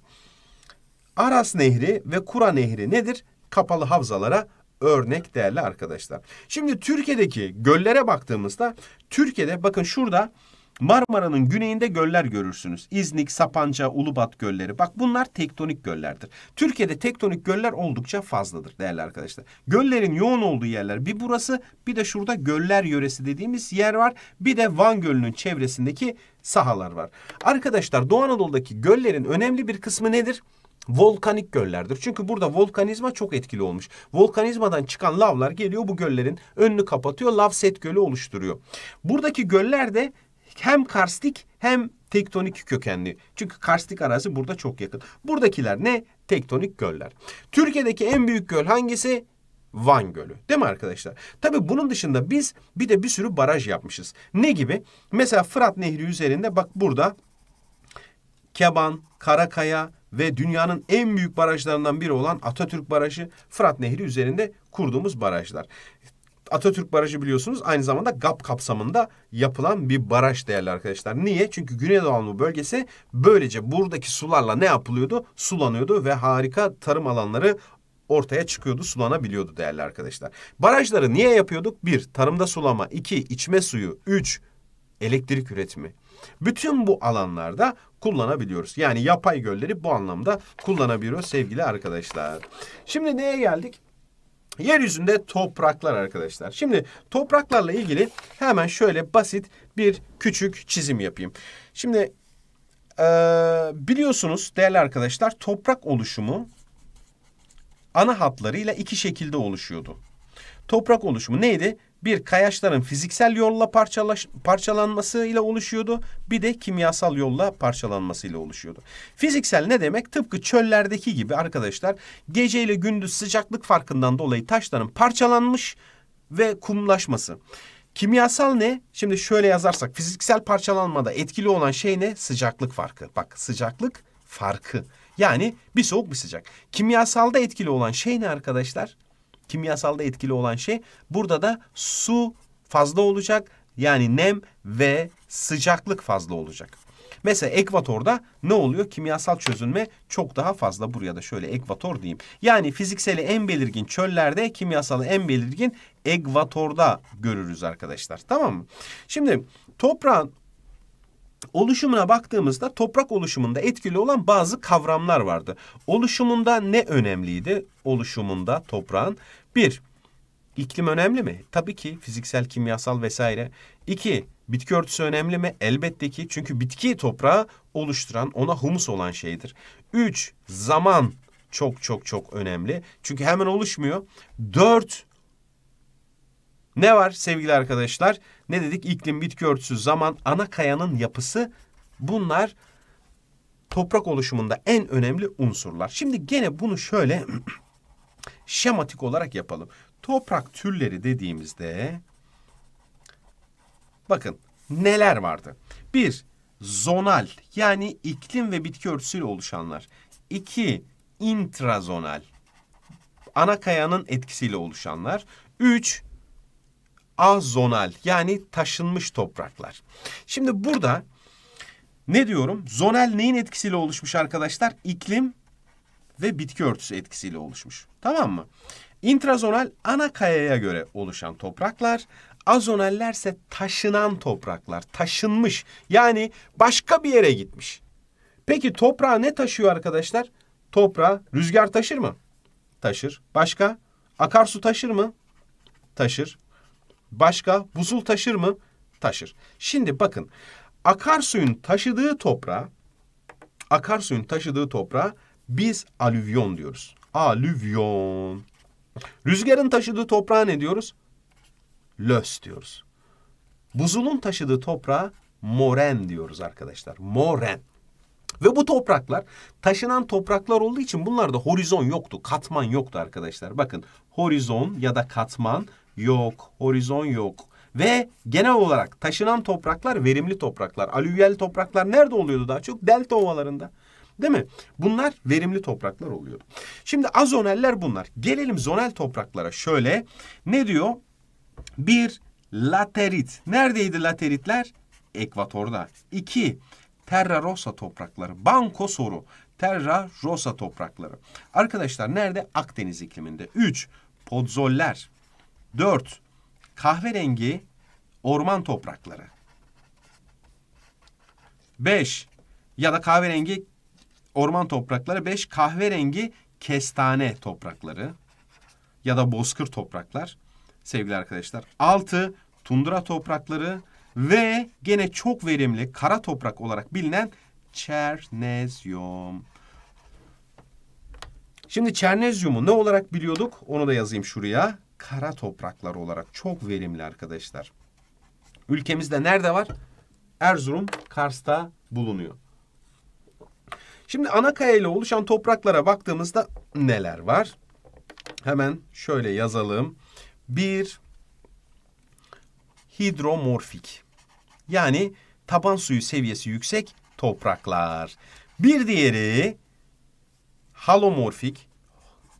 Aras Nehri ve Kura Nehri nedir? Kapalı havzalara örnek değerli arkadaşlar. Şimdi Türkiye'deki göllere baktığımızda Türkiye'de bakın şurada Marmara'nın güneyinde göller görürsünüz. İznik, Sapanca, Ulubat gölleri. Bak bunlar tektonik göllerdir. Türkiye'de tektonik göller oldukça fazladır değerli arkadaşlar. Göllerin yoğun olduğu yerler bir burası bir de şurada göller yöresi dediğimiz yer var. Bir de Van Gölü'nün çevresindeki sahalar var. Arkadaşlar Doğu Anadolu'daki göllerin önemli bir kısmı nedir? volkanik göllerdir. Çünkü burada volkanizma çok etkili olmuş. Volkanizmadan çıkan lavlar geliyor bu göllerin önünü kapatıyor. Lav set gölü oluşturuyor. Buradaki göller de hem karstik hem tektonik kökenli. Çünkü karstik arazi burada çok yakın. Buradakiler ne? Tektonik göller. Türkiye'deki en büyük göl hangisi? Van Gölü. Değil mi arkadaşlar? Tabi bunun dışında biz bir de bir sürü baraj yapmışız. Ne gibi? Mesela Fırat Nehri üzerinde bak burada Keban, Karakaya, ve dünyanın en büyük barajlarından biri olan Atatürk Barajı, Fırat Nehri üzerinde kurduğumuz barajlar. Atatürk Barajı biliyorsunuz aynı zamanda GAP kapsamında yapılan bir baraj değerli arkadaşlar. Niye? Çünkü Güneydoğu Anadolu bölgesi böylece buradaki sularla ne yapılıyordu? Sulanıyordu ve harika tarım alanları ortaya çıkıyordu, sulanabiliyordu değerli arkadaşlar. Barajları niye yapıyorduk? Bir, tarımda sulama. iki içme suyu. Üç, elektrik üretimi. Bütün bu alanlarda kullanabiliyoruz. Yani yapay gölleri bu anlamda kullanabiliyoruz sevgili arkadaşlar. Şimdi neye geldik? Yeryüzünde topraklar arkadaşlar. Şimdi topraklarla ilgili hemen şöyle basit bir küçük çizim yapayım. Şimdi ee, biliyorsunuz değerli arkadaşlar toprak oluşumu ana hatlarıyla iki şekilde oluşuyordu. Toprak oluşumu neydi? Bir kayaçların fiziksel yolla parçalaş, parçalanmasıyla oluşuyordu. Bir de kimyasal yolla parçalanmasıyla oluşuyordu. Fiziksel ne demek? Tıpkı çöllerdeki gibi arkadaşlar gece ile gündüz sıcaklık farkından dolayı taşların parçalanmış ve kumlaşması. Kimyasal ne? Şimdi şöyle yazarsak fiziksel parçalanmada etkili olan şey ne? Sıcaklık farkı. Bak sıcaklık farkı. Yani bir soğuk bir sıcak. Kimyasalda etkili olan şey ne arkadaşlar? kimyasalda etkili olan şey. Burada da su fazla olacak. Yani nem ve sıcaklık fazla olacak. Mesela ekvatorda ne oluyor? Kimyasal çözünme çok daha fazla. Buraya da şöyle ekvator diyeyim. Yani fizikseli en belirgin çöllerde, kimyasalı en belirgin ekvatorda görürüz arkadaşlar. Tamam mı? Şimdi toprağın oluşumuna baktığımızda toprak oluşumunda etkili olan bazı kavramlar vardı. Oluşumunda ne önemliydi? Oluşumunda toprağın bir iklim önemli mi? Tabii ki fiziksel, kimyasal vesaire. İki bitki örtüsü önemli mi? Elbette ki çünkü bitki toprağı oluşturan ona humus olan şeydir. Üç zaman çok çok çok önemli. Çünkü hemen oluşmuyor. Dört ne var sevgili arkadaşlar? Ne dedik? İklim, bitki örtüsü, zaman, ana kayanın yapısı bunlar toprak oluşumunda en önemli unsurlar. Şimdi gene bunu şöyle şematik olarak yapalım. Toprak türleri dediğimizde bakın neler vardı? Bir, zonal yani iklim ve bitki örtüsüyle oluşanlar. İki, intrazonal ana kayanın etkisiyle oluşanlar. Üç, azonal yani taşınmış topraklar. Şimdi burada ne diyorum? Zonal neyin etkisiyle oluşmuş arkadaşlar? İklim ve bitki örtüsü etkisiyle oluşmuş. Tamam mı? İntrazonal ana kayaya göre oluşan topraklar, azonallerse taşınan topraklar, taşınmış. Yani başka bir yere gitmiş. Peki toprağı ne taşıyor arkadaşlar? Toprağı rüzgar taşır mı? Taşır. Başka? Akarsu taşır mı? Taşır. Başka buzul taşır mı? Taşır. Şimdi bakın akarsuyun taşıdığı toprağa akarsuyun taşıdığı toprağa biz alüvyon diyoruz. Alüvyon. Rüzgarın taşıdığı toprağa ne diyoruz? Lös diyoruz. Buzulun taşıdığı toprağa moren diyoruz arkadaşlar. Moren. Ve bu topraklar taşınan topraklar olduğu için bunlarda horizon yoktu, katman yoktu arkadaşlar. Bakın horizon ya da katman yok, horizon yok. Ve genel olarak taşınan topraklar verimli topraklar. Alüvyal topraklar nerede oluyordu daha çok? Delta ovalarında. Değil mi? Bunlar verimli topraklar oluyordu. Şimdi azoneller bunlar. Gelelim zonel topraklara. Şöyle ne diyor? Bir laterit. Neredeydi lateritler? Ekvatorda. İki terra rosa toprakları. Banko soru. Terra rosa toprakları. Arkadaşlar nerede? Akdeniz ikliminde. Üç podzoller. 4. Kahverengi orman toprakları. 5. Ya da kahverengi orman toprakları. 5. Kahverengi kestane toprakları ya da bozkır topraklar sevgili arkadaşlar. 6. Tundra toprakları ve gene çok verimli kara toprak olarak bilinen çernezyum. Şimdi çernezyumu ne olarak biliyorduk? Onu da yazayım şuraya kara topraklar olarak çok verimli arkadaşlar. Ülkemizde nerede var? Erzurum, Kars'ta bulunuyor. Şimdi Anakaya ile oluşan topraklara baktığımızda neler var? Hemen şöyle yazalım. Bir, hidromorfik. Yani taban suyu seviyesi yüksek topraklar. Bir diğeri halomorfik,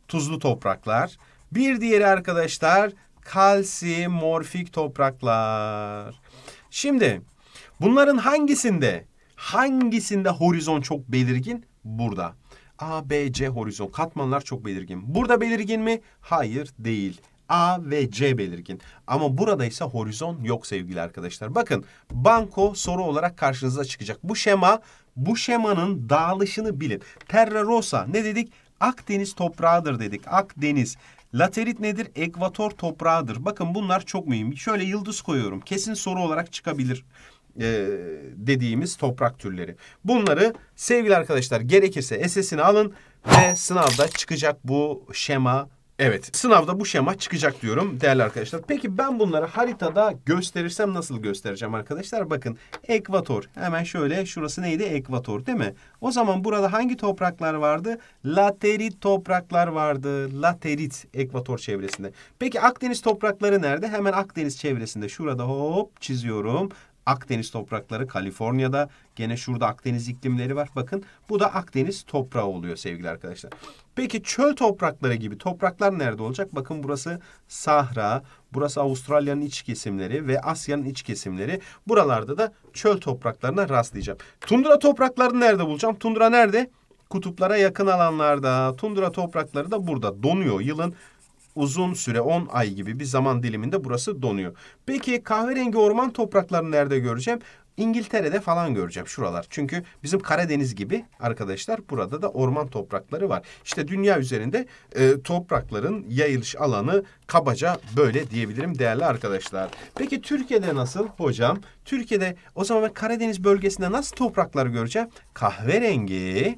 tuzlu topraklar. Bir diğeri arkadaşlar kalsimorfik topraklar. Şimdi bunların hangisinde hangisinde horizon çok belirgin? Burada. A, B, C horizon katmanlar çok belirgin. Burada belirgin mi? Hayır değil. A ve C belirgin. Ama burada ise horizon yok sevgili arkadaşlar. Bakın banko soru olarak karşınıza çıkacak. Bu şema bu şemanın dağılışını bilin. Terra Rosa ne dedik? Akdeniz toprağıdır dedik. Akdeniz Laterit nedir? Ekvator toprağıdır. Bakın bunlar çok mühim. Şöyle yıldız koyuyorum. Kesin soru olarak çıkabilir e, dediğimiz toprak türleri. Bunları sevgili arkadaşlar gerekirse SS'ini alın ve sınavda çıkacak bu şema Evet sınavda bu şema çıkacak diyorum değerli arkadaşlar. Peki ben bunları haritada gösterirsem nasıl göstereceğim arkadaşlar? Bakın ekvator hemen şöyle şurası neydi? Ekvator değil mi? O zaman burada hangi topraklar vardı? Laterit topraklar vardı. Laterit ekvator çevresinde. Peki Akdeniz toprakları nerede? Hemen Akdeniz çevresinde şurada hop çiziyorum. Akdeniz toprakları Kaliforniya'da gene şurada Akdeniz iklimleri var. Bakın bu da Akdeniz toprağı oluyor sevgili arkadaşlar. Peki çöl toprakları gibi topraklar nerede olacak? Bakın burası Sahra, burası Avustralya'nın iç kesimleri ve Asya'nın iç kesimleri. Buralarda da çöl topraklarına rastlayacağım. Tundra topraklarını nerede bulacağım? Tundra nerede? Kutuplara yakın alanlarda. Tundra toprakları da burada donuyor. Yılın uzun süre 10 ay gibi bir zaman diliminde burası donuyor. Peki kahverengi orman topraklarını nerede göreceğim? İngiltere'de falan göreceğim şuralar. Çünkü bizim Karadeniz gibi arkadaşlar burada da orman toprakları var. İşte dünya üzerinde e, toprakların yayılış alanı kabaca böyle diyebilirim değerli arkadaşlar. Peki Türkiye'de nasıl hocam? Türkiye'de o zaman Karadeniz bölgesinde nasıl toprakları göreceğim? Kahverengi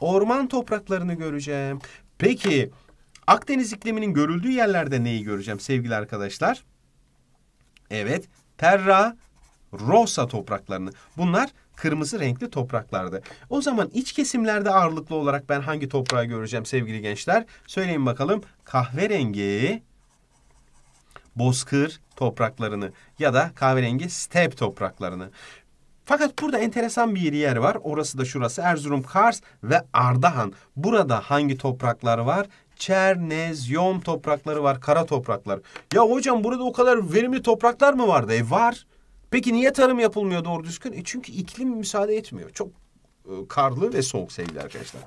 orman topraklarını göreceğim. Peki Akdeniz ikliminin görüldüğü yerlerde neyi göreceğim sevgili arkadaşlar? Evet, terra rosa topraklarını. Bunlar kırmızı renkli topraklardı. O zaman iç kesimlerde ağırlıklı olarak ben hangi toprağı göreceğim sevgili gençler? Söyleyin bakalım. Kahverengi bozkır topraklarını ya da kahverengi step topraklarını. Fakat burada enteresan bir yer var. Orası da şurası Erzurum, Kars ve Ardahan. Burada hangi topraklar var? Çernezyom toprakları var, kara topraklar. Ya hocam burada o kadar verimli topraklar mı vardı? E var. Peki niye tarım yapılmıyor doğru düzgün? E çünkü iklim müsaade etmiyor. Çok e, karlı ve soğuk sevgili arkadaşlar.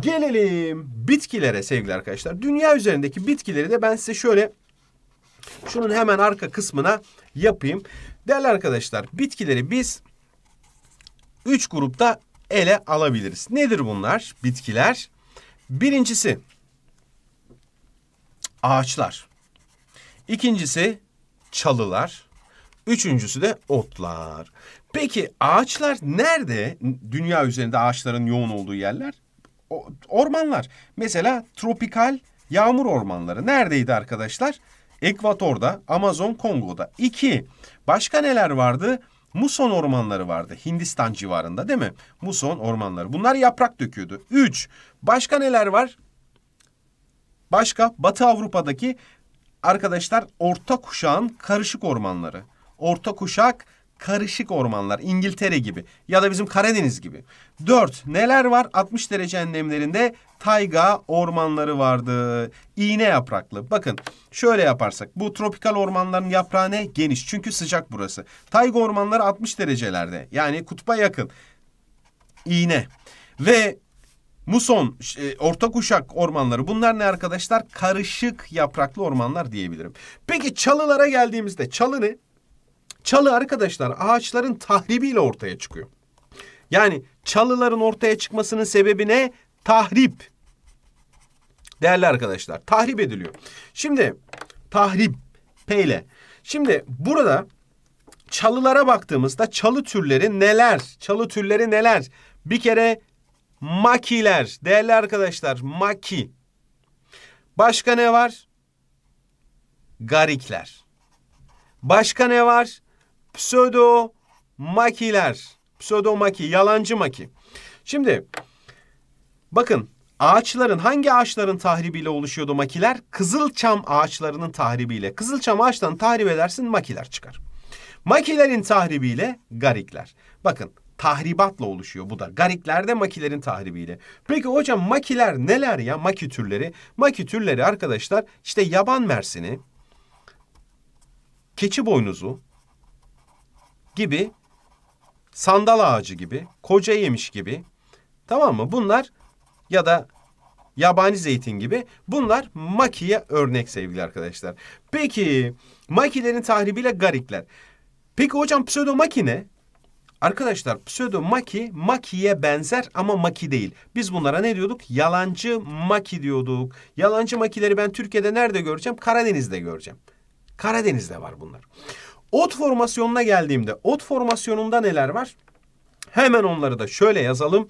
Gelelim bitkilere sevgili arkadaşlar. Dünya üzerindeki bitkileri de ben size şöyle şunun hemen arka kısmına yapayım. Değerli arkadaşlar bitkileri biz üç grupta ele alabiliriz. Nedir bunlar bitkiler? Birincisi ağaçlar. İkincisi çalılar. Üçüncüsü de otlar. Peki ağaçlar nerede? Dünya üzerinde ağaçların yoğun olduğu yerler? Ormanlar. Mesela tropikal yağmur ormanları. Neredeydi arkadaşlar? Ekvator'da, Amazon Kongo'da. İki, başka neler vardı? Muson ormanları vardı Hindistan civarında değil mi? Muson ormanları. Bunlar yaprak döküyordu. Üç, başka neler var? Başka Batı Avrupa'daki arkadaşlar orta kuşağın karışık ormanları. Orta kuşak karışık ormanlar İngiltere gibi ya da bizim Karadeniz gibi. Dört neler var? 60 derece enlemlerinde tayga ormanları vardı. İğne yapraklı. Bakın şöyle yaparsak bu tropikal ormanların yaprağı ne? Geniş çünkü sıcak burası. Tayga ormanları 60 derecelerde yani kutba yakın. İğne. Ve Muson, e, orta kuşak ormanları bunlar ne arkadaşlar? Karışık yapraklı ormanlar diyebilirim. Peki çalılara geldiğimizde çalı ne? Çalı arkadaşlar ağaçların tahribiyle ortaya çıkıyor. Yani çalıların ortaya çıkmasının sebebi ne? Tahrip. Değerli arkadaşlar tahrip ediliyor. Şimdi tahrip P Şimdi burada çalılara baktığımızda çalı türleri neler? Çalı türleri neler? Bir kere Makiler. Değerli arkadaşlar maki. Başka ne var? Garikler. Başka ne var? Pseudo makiler. Pseudo maki, yalancı maki. Şimdi bakın ağaçların hangi ağaçların tahribiyle oluşuyordu makiler? Kızılçam ağaçlarının tahribiyle. Kızılçam ağaçtan tahrip edersin makiler çıkar. Makilerin tahribiyle garikler. Bakın tahribatla oluşuyor bu da. Gariklerde makilerin tahribiyle. Peki hocam makiler neler ya maki türleri? Maki türleri arkadaşlar işte yaban mersini, keçi boynuzu gibi, sandal ağacı gibi, koca yemiş gibi tamam mı? Bunlar ya da yabani zeytin gibi bunlar makiye örnek sevgili arkadaşlar. Peki makilerin tahribiyle garikler. Peki hocam pseudomaki ne? Arkadaşlar pseudo maki, makiye benzer ama maki değil. Biz bunlara ne diyorduk? Yalancı maki diyorduk. Yalancı makileri ben Türkiye'de nerede göreceğim? Karadeniz'de göreceğim. Karadeniz'de var bunlar. Ot formasyonuna geldiğimde ot formasyonunda neler var? Hemen onları da şöyle yazalım.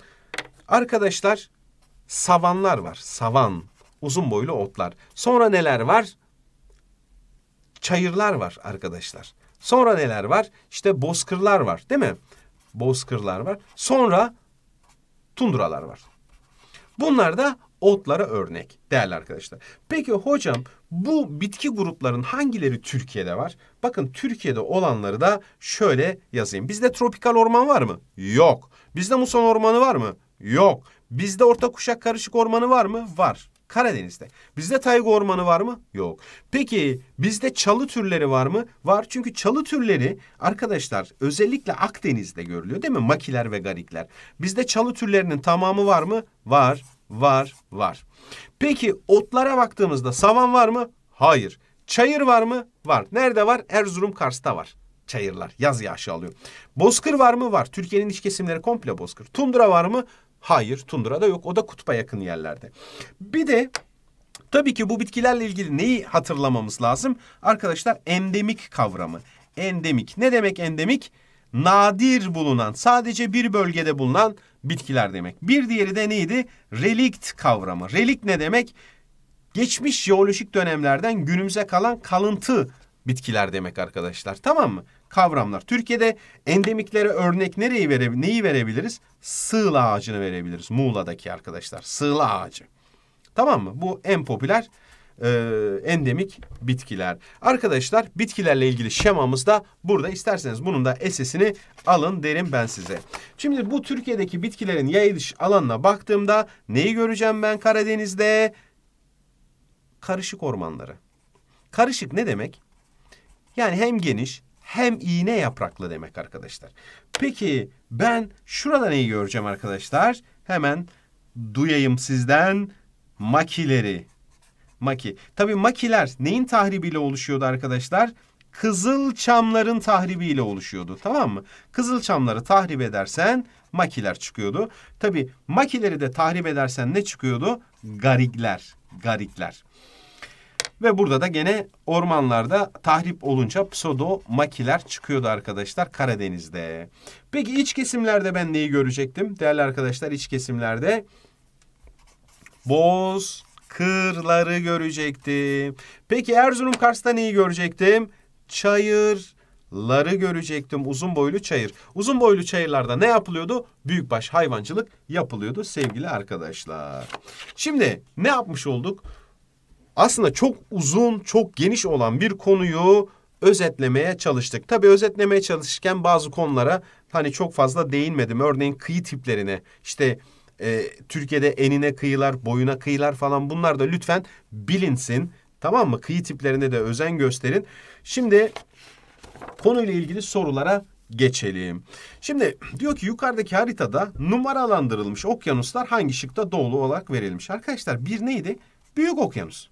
Arkadaşlar savanlar var. Savan, uzun boylu otlar. Sonra neler var? Çayırlar var arkadaşlar. Sonra neler var? İşte bozkırlar var değil mi? bozkırlar var. Sonra tunduralar var. Bunlar da otlara örnek değerli arkadaşlar. Peki hocam bu bitki grupların hangileri Türkiye'de var? Bakın Türkiye'de olanları da şöyle yazayım. Bizde tropikal orman var mı? Yok. Bizde muson ormanı var mı? Yok. Bizde orta kuşak karışık ormanı var mı? Var. Karadeniz'de. Bizde tayga ormanı var mı? Yok. Peki bizde çalı türleri var mı? Var. Çünkü çalı türleri arkadaşlar özellikle Akdeniz'de görülüyor değil mi? Makiler ve garikler. Bizde çalı türlerinin tamamı var mı? Var, var, var. Peki otlara baktığımızda savan var mı? Hayır. Çayır var mı? Var. Nerede var? Erzurum Kars'ta var çayırlar. Yaz yağışı alıyor. Bozkır var mı? Var. Türkiye'nin iç kesimleri komple bozkır. Tundra var mı? Hayır tundrada yok. O da kutba yakın yerlerde. Bir de tabii ki bu bitkilerle ilgili neyi hatırlamamız lazım? Arkadaşlar endemik kavramı. Endemik. Ne demek endemik? Nadir bulunan, sadece bir bölgede bulunan bitkiler demek. Bir diğeri de neydi? Relikt kavramı. Relikt ne demek? Geçmiş jeolojik dönemlerden günümüze kalan kalıntı bitkiler demek arkadaşlar. Tamam mı? kavramlar. Türkiye'de endemiklere örnek nereyi vere, neyi verebiliriz? Sığla ağacını verebiliriz. Muğla'daki arkadaşlar. Sığla ağacı. Tamam mı? Bu en popüler e, endemik bitkiler. Arkadaşlar bitkilerle ilgili şemamız da burada. İsterseniz bunun da esesini alın derim ben size. Şimdi bu Türkiye'deki bitkilerin yayılış alanına baktığımda neyi göreceğim ben Karadeniz'de? Karışık ormanları. Karışık ne demek? Yani hem geniş hem iğne yapraklı demek arkadaşlar. Peki ben şurada neyi göreceğim arkadaşlar? Hemen duyayım sizden makileri. Maki. Tabii makiler neyin tahribiyle oluşuyordu arkadaşlar? Kızıl çamların tahribiyle oluşuyordu tamam mı? Kızıl çamları tahrip edersen makiler çıkıyordu. Tabii makileri de tahrip edersen ne çıkıyordu? Garikler, garikler. Ve burada da gene ormanlarda tahrip olunca pseudo makiler çıkıyordu arkadaşlar Karadeniz'de. Peki iç kesimlerde ben neyi görecektim? Değerli arkadaşlar iç kesimlerde boz kırları görecektim. Peki Erzurum Kars'ta neyi görecektim? Çayır ları görecektim. Uzun boylu çayır. Uzun boylu çayırlarda ne yapılıyordu? Büyükbaş hayvancılık yapılıyordu sevgili arkadaşlar. Şimdi ne yapmış olduk? aslında çok uzun, çok geniş olan bir konuyu özetlemeye çalıştık. Tabii özetlemeye çalışırken bazı konulara hani çok fazla değinmedim. Örneğin kıyı tiplerine işte e, Türkiye'de enine kıyılar, boyuna kıyılar falan bunlar da lütfen bilinsin. Tamam mı? Kıyı tiplerine de özen gösterin. Şimdi konuyla ilgili sorulara geçelim. Şimdi diyor ki yukarıdaki haritada numaralandırılmış okyanuslar hangi şıkta doğulu olarak verilmiş? Arkadaşlar bir neydi? Büyük okyanus.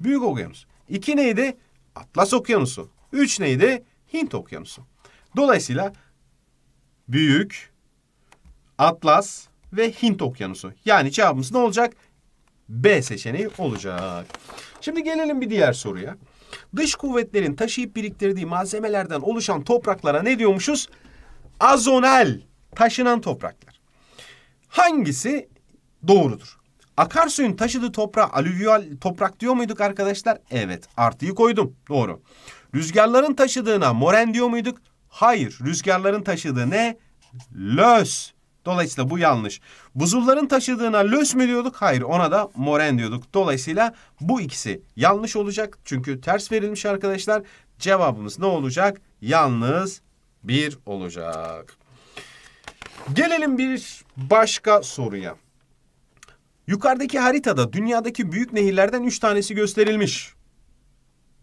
Büyük Okyanus. İki neydi? Atlas Okyanusu. Üç neydi? Hint Okyanusu. Dolayısıyla Büyük, Atlas ve Hint Okyanusu. Yani cevabımız ne olacak? B seçeneği olacak. Şimdi gelelim bir diğer soruya. Dış kuvvetlerin taşıyıp biriktirdiği malzemelerden oluşan topraklara ne diyormuşuz? Azonal, taşınan topraklar. Hangisi doğrudur? Akarsuyun taşıdığı toprağa alüvyal toprak diyor muyduk arkadaşlar? Evet artıyı koydum doğru. Rüzgarların taşıdığına moren diyor muyduk? Hayır rüzgarların taşıdığı ne? Löz. Dolayısıyla bu yanlış. Buzulların taşıdığına lös mü diyorduk? Hayır ona da moren diyorduk. Dolayısıyla bu ikisi yanlış olacak. Çünkü ters verilmiş arkadaşlar. Cevabımız ne olacak? Yalnız bir olacak. Gelelim bir başka soruya. Yukarıdaki haritada dünyadaki büyük nehirlerden 3 tanesi gösterilmiş.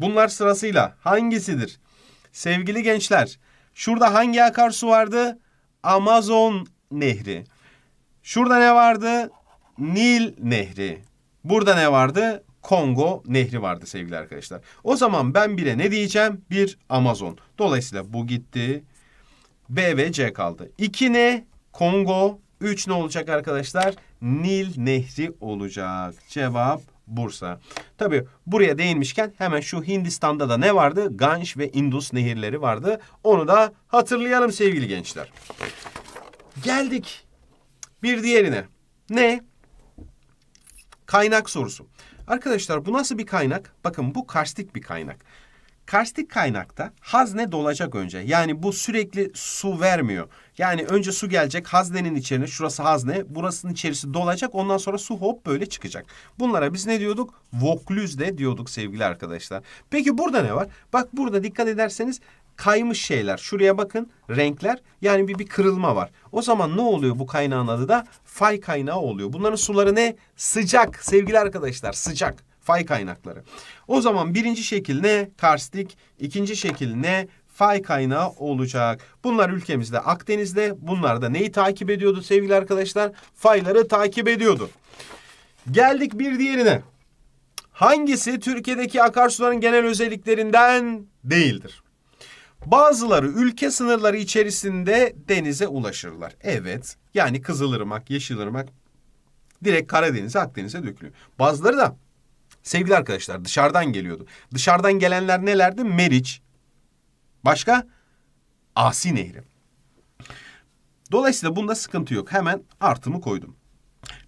Bunlar sırasıyla hangisidir? Sevgili gençler, şurada hangi akarsu vardı? Amazon Nehri. Şurada ne vardı? Nil Nehri. Burada ne vardı? Kongo Nehri vardı sevgili arkadaşlar. O zaman ben bire ne diyeceğim? Bir Amazon. Dolayısıyla bu gitti. B ve C kaldı. 2 ne? Kongo. 3 ne olacak arkadaşlar? Nil Nehri olacak. Cevap Bursa. Tabi buraya değinmişken hemen şu Hindistan'da da ne vardı? Ganj ve Indus nehirleri vardı. Onu da hatırlayalım sevgili gençler. Geldik bir diğerine. Ne? Kaynak sorusu. Arkadaşlar bu nasıl bir kaynak? Bakın bu karstik bir kaynak. Karstik kaynakta hazne dolacak önce. Yani bu sürekli su vermiyor. Yani önce su gelecek haznenin içerine şurası hazne burasının içerisi dolacak ondan sonra su hop böyle çıkacak. Bunlara biz ne diyorduk? Voklüz de diyorduk sevgili arkadaşlar. Peki burada ne var? Bak burada dikkat ederseniz kaymış şeyler. Şuraya bakın renkler yani bir, bir kırılma var. O zaman ne oluyor bu kaynağın adı da fay kaynağı oluyor. Bunların suları ne? Sıcak sevgili arkadaşlar sıcak fay kaynakları. O zaman birinci şekil ne? Karstik. İkinci şekil ne? fay kaynağı olacak. Bunlar ülkemizde Akdeniz'de. Bunlar da neyi takip ediyordu sevgili arkadaşlar? Fayları takip ediyordu. Geldik bir diğerine. Hangisi Türkiye'deki akarsuların genel özelliklerinden değildir? Bazıları ülke sınırları içerisinde denize ulaşırlar. Evet yani Kızılırmak, Yeşilırmak direkt Karadeniz'e, Akdeniz'e dökülüyor. Bazıları da Sevgili arkadaşlar dışarıdan geliyordu. Dışarıdan gelenler nelerdi? Meriç. Başka? Asi Nehri. Dolayısıyla bunda sıkıntı yok. Hemen artımı koydum.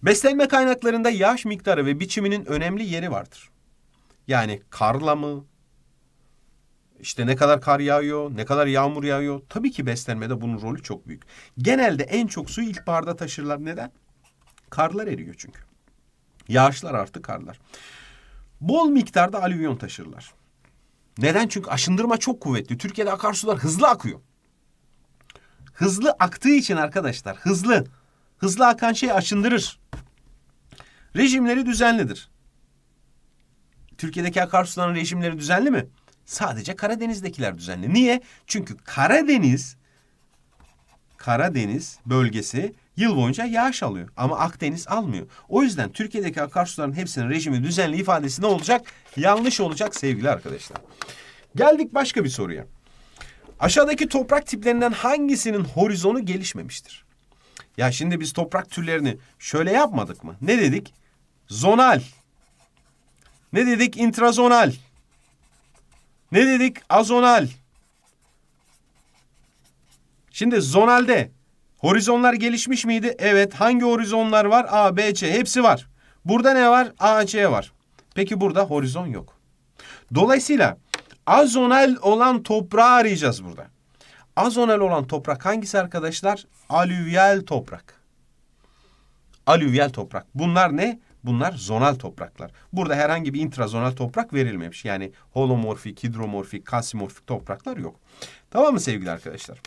Beslenme kaynaklarında yağış miktarı ve biçiminin önemli yeri vardır. Yani karla mı? İşte ne kadar kar yağıyor, ne kadar yağmur yağıyor. Tabii ki beslenmede bunun rolü çok büyük. Genelde en çok suyu ilkbaharda taşırlar. Neden? Karlar eriyor çünkü. Yağışlar artı karlar. Bol miktarda alüvyon taşırlar. Neden? Çünkü aşındırma çok kuvvetli. Türkiye'de akarsular hızlı akıyor. Hızlı aktığı için arkadaşlar hızlı. Hızlı akan şey aşındırır. Rejimleri düzenlidir. Türkiye'deki akarsuların rejimleri düzenli mi? Sadece Karadeniz'dekiler düzenli. Niye? Çünkü Karadeniz Karadeniz bölgesi yıl boyunca yağış alıyor. Ama Akdeniz almıyor. O yüzden Türkiye'deki akarsuların hepsinin rejimi düzenli ifadesi ne olacak? Yanlış olacak sevgili arkadaşlar. Geldik başka bir soruya. Aşağıdaki toprak tiplerinden hangisinin horizonu gelişmemiştir? Ya şimdi biz toprak türlerini şöyle yapmadık mı? Ne dedik? Zonal. Ne dedik? Intrazonal. Ne dedik? Azonal. Şimdi zonalde Horizonlar gelişmiş miydi? Evet. Hangi horizonlar var? A, B, C hepsi var. Burada ne var? A, C var. Peki burada horizon yok. Dolayısıyla azonal olan toprağı arayacağız burada. Azonal olan toprak hangisi arkadaşlar? Alüvyal toprak. Alüvyal toprak. Bunlar ne? Bunlar zonal topraklar. Burada herhangi bir intrazonal toprak verilmemiş. Yani holomorfik, hidromorfik, kalsimorfik topraklar yok. Tamam mı sevgili arkadaşlar?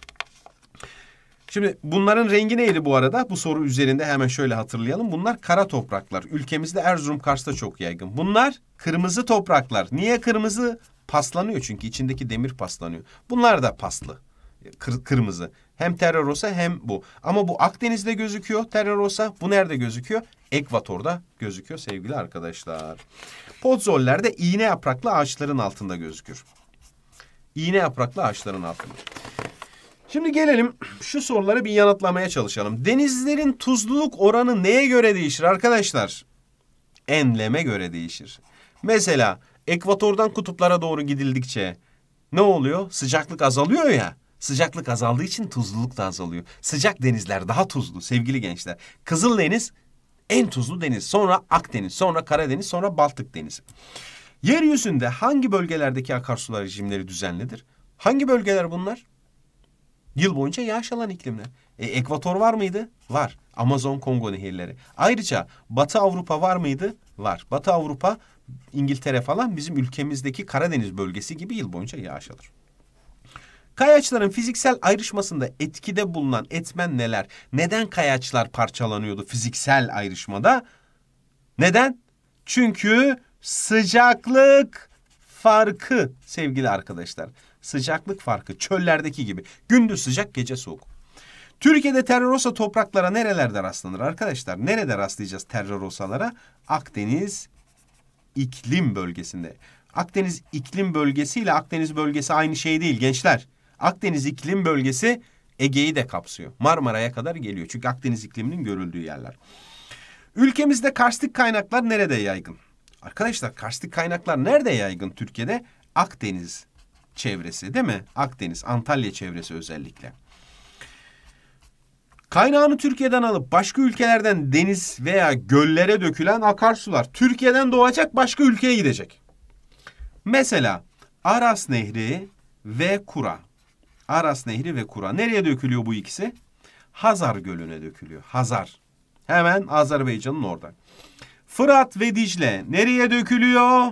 Şimdi bunların rengi neydi bu arada? Bu soru üzerinde hemen şöyle hatırlayalım. Bunlar kara topraklar. Ülkemizde Erzurum Kars'ta çok yaygın. Bunlar kırmızı topraklar. Niye kırmızı? Paslanıyor çünkü içindeki demir paslanıyor. Bunlar da paslı. Kır, kırmızı. Hem terör hem bu. Ama bu Akdeniz'de gözüküyor terör Bu nerede gözüküyor? Ekvator'da gözüküyor sevgili arkadaşlar. Podzollerde iğne yapraklı ağaçların altında gözükür. İğne yapraklı ağaçların altında. Şimdi gelelim şu soruları bir yanıtlamaya çalışalım. Denizlerin tuzluluk oranı neye göre değişir arkadaşlar? Enleme göre değişir. Mesela ekvatordan kutuplara doğru gidildikçe ne oluyor? Sıcaklık azalıyor ya. Sıcaklık azaldığı için tuzluluk da azalıyor. Sıcak denizler daha tuzlu sevgili gençler. Kızıl Deniz en tuzlu deniz. Sonra Akdeniz, sonra Karadeniz, sonra Baltık Denizi. Yeryüzünde hangi bölgelerdeki akarsular rejimleri düzenlidir? Hangi bölgeler bunlar? Yıl boyunca yağış alan iklimler. E, ekvator var mıydı? Var. Amazon Kongo nehirleri. Ayrıca Batı Avrupa var mıydı? Var. Batı Avrupa İngiltere falan bizim ülkemizdeki Karadeniz bölgesi gibi yıl boyunca yağış alır. Kayaçların fiziksel ayrışmasında etkide bulunan etmen neler? Neden kayaçlar parçalanıyordu fiziksel ayrışmada? Neden? Çünkü sıcaklık farkı sevgili arkadaşlar. Sıcaklık farkı çöllerdeki gibi. Gündüz sıcak, gece soğuk. Türkiye'de terrorosa topraklara nerelerde rastlanır arkadaşlar? Nerede rastlayacağız terrorosalara? Akdeniz iklim bölgesinde. Akdeniz iklim bölgesi ile Akdeniz bölgesi aynı şey değil gençler. Akdeniz iklim bölgesi Ege'yi de kapsıyor. Marmara'ya kadar geliyor. Çünkü Akdeniz ikliminin görüldüğü yerler. Ülkemizde karstik kaynaklar nerede yaygın? Arkadaşlar karstik kaynaklar nerede yaygın Türkiye'de? Akdeniz çevresi değil mi? Akdeniz, Antalya çevresi özellikle. Kaynağını Türkiye'den alıp başka ülkelerden deniz veya göllere dökülen akarsular Türkiye'den doğacak başka ülkeye gidecek. Mesela Aras Nehri ve Kura. Aras Nehri ve Kura. Nereye dökülüyor bu ikisi? Hazar Gölü'ne dökülüyor. Hazar. Hemen Azerbaycan'ın orada. Fırat ve Dicle nereye dökülüyor?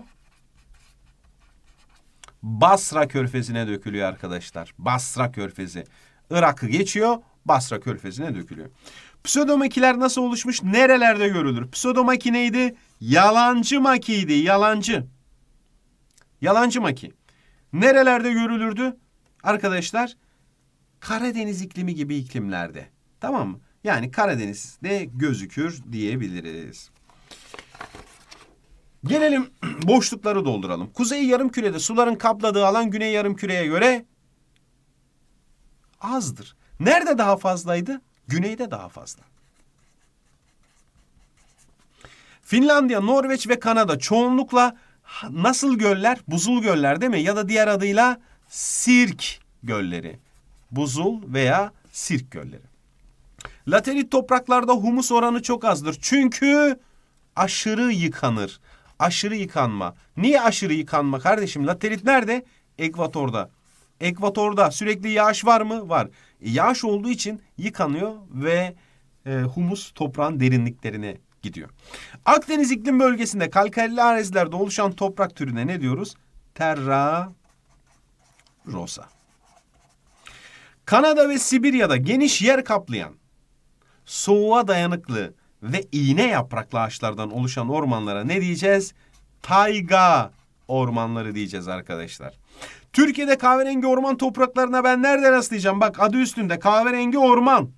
Basra körfezine dökülüyor arkadaşlar. Basra körfezi. Irak'ı geçiyor Basra körfezine dökülüyor. Pseudomakiler nasıl oluşmuş? Nerelerde görülür? Pseudomaki neydi? Yalancı makiydi. Yalancı. Yalancı maki. Nerelerde görülürdü? Arkadaşlar Karadeniz iklimi gibi iklimlerde. Tamam mı? Yani Karadeniz'de gözükür diyebiliriz. Gelelim boşlukları dolduralım. Kuzey yarım kürede suların kapladığı alan güney yarım küreye göre azdır. Nerede daha fazlaydı? Güneyde daha fazla. Finlandiya, Norveç ve Kanada çoğunlukla nasıl göller? Buzul göller değil mi? Ya da diğer adıyla sirk gölleri. Buzul veya sirk gölleri. Laterit topraklarda humus oranı çok azdır. Çünkü aşırı yıkanır aşırı yıkanma. Niye aşırı yıkanma kardeşim? Laterit nerede? Ekvatorda. Ekvatorda sürekli yağış var mı? Var. E, yağış olduğu için yıkanıyor ve e, humus toprağın derinliklerine gidiyor. Akdeniz iklim bölgesinde kalkarili arazilerde oluşan toprak türüne ne diyoruz? Terra rosa. Kanada ve Sibirya'da geniş yer kaplayan, soğuğa dayanıklı, ve iğne yapraklı ağaçlardan oluşan ormanlara ne diyeceğiz? Tayga ormanları diyeceğiz arkadaşlar. Türkiye'de kahverengi orman topraklarına ben nerede rastlayacağım? Bak adı üstünde kahverengi orman.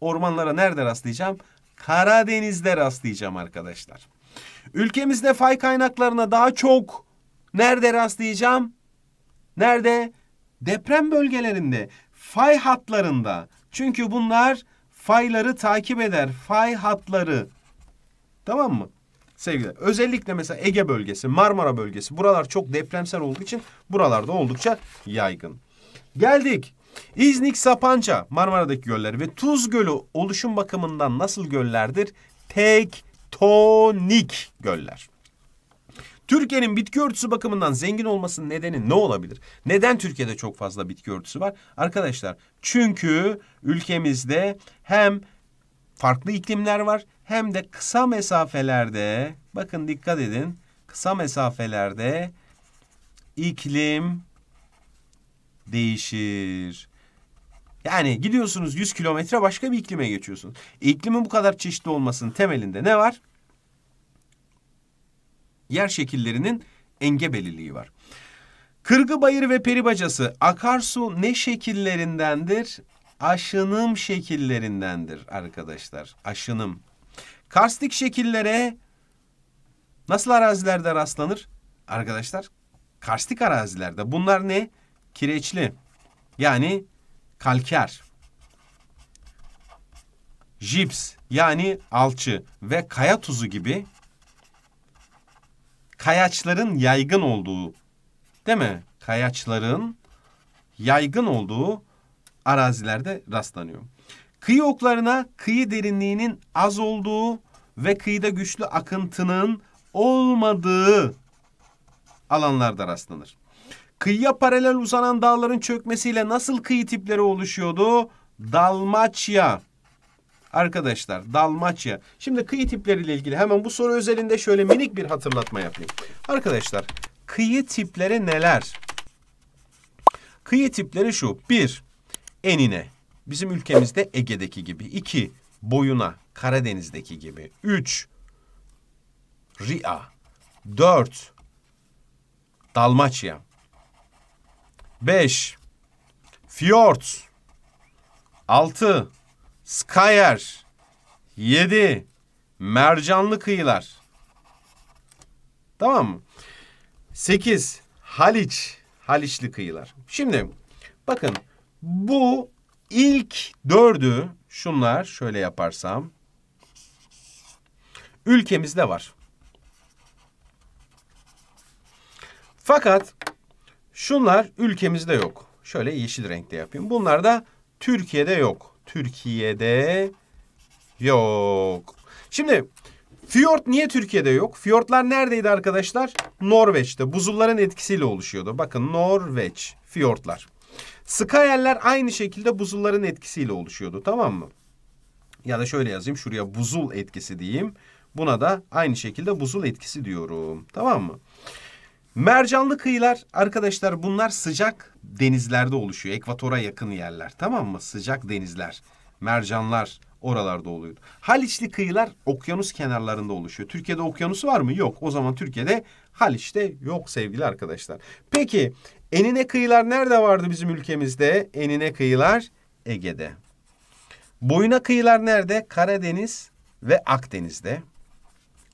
Ormanlara nerede rastlayacağım? Karadeniz'de rastlayacağım arkadaşlar. Ülkemizde fay kaynaklarına daha çok nerede rastlayacağım? Nerede? Deprem bölgelerinde, fay hatlarında. Çünkü bunlar fayları takip eder. Fay hatları. Tamam mı? Sevgiler. Özellikle mesela Ege bölgesi, Marmara bölgesi buralar çok depremsel olduğu için buralarda oldukça yaygın. Geldik. İznik, Sapanca, Marmara'daki göller ve Tuz Gölü oluşum bakımından nasıl göllerdir? Tektonik göller. Türkiye'nin bitki örtüsü bakımından zengin olmasının nedeni ne olabilir? Neden Türkiye'de çok fazla bitki örtüsü var? Arkadaşlar çünkü ülkemizde hem farklı iklimler var hem de kısa mesafelerde bakın dikkat edin kısa mesafelerde iklim değişir. Yani gidiyorsunuz 100 kilometre başka bir iklime geçiyorsunuz. İklimin bu kadar çeşitli olmasının temelinde ne var? yer şekillerinin engebeliliği var. Kırgı bayırı ve peribacası akarsu ne şekillerindendir? Aşınım şekillerindendir arkadaşlar. Aşınım. Karstik şekillere nasıl arazilerde rastlanır? Arkadaşlar karstik arazilerde. Bunlar ne? Kireçli. Yani kalker. Jips yani alçı ve kaya tuzu gibi kayaçların yaygın olduğu değil mi? Kayaçların yaygın olduğu arazilerde rastlanıyor. Kıyı oklarına kıyı derinliğinin az olduğu ve kıyıda güçlü akıntının olmadığı alanlarda rastlanır. Kıyıya paralel uzanan dağların çökmesiyle nasıl kıyı tipleri oluşuyordu? Dalmaçya Arkadaşlar Dalmaçya. Şimdi kıyı tipleriyle ilgili hemen bu soru özelinde şöyle minik bir hatırlatma yapayım. Arkadaşlar kıyı tipleri neler? Kıyı tipleri şu. bir Enine. Bizim ülkemizde Ege'deki gibi. iki Boyuna. Karadeniz'deki gibi. üç Ria. dört Dalmaçya. beş fjord; altı Skyer 7 mercanlı kıyılar. Tamam mı? 8 Haliç Haliçli kıyılar. Şimdi bakın bu ilk dördü şunlar şöyle yaparsam ülkemizde var. Fakat şunlar ülkemizde yok. Şöyle yeşil renkte yapayım. Bunlar da Türkiye'de yok. Türkiye'de yok. Şimdi Fiyort niye Türkiye'de yok? Fiyortlar neredeydi arkadaşlar? Norveç'te. Buzulların etkisiyle oluşuyordu. Bakın Norveç fiyortlar. Skayeller aynı şekilde buzulların etkisiyle oluşuyordu. Tamam mı? Ya da şöyle yazayım. Şuraya buzul etkisi diyeyim. Buna da aynı şekilde buzul etkisi diyorum. Tamam mı? Mercanlı kıyılar arkadaşlar bunlar sıcak denizlerde oluşuyor. Ekvatora yakın yerler tamam mı? Sıcak denizler, mercanlar oralarda oluyor. Haliçli kıyılar okyanus kenarlarında oluşuyor. Türkiye'de okyanusu var mı? Yok. O zaman Türkiye'de Haliç'te yok sevgili arkadaşlar. Peki enine kıyılar nerede vardı bizim ülkemizde? Enine kıyılar Ege'de. Boyuna kıyılar nerede? Karadeniz ve Akdeniz'de.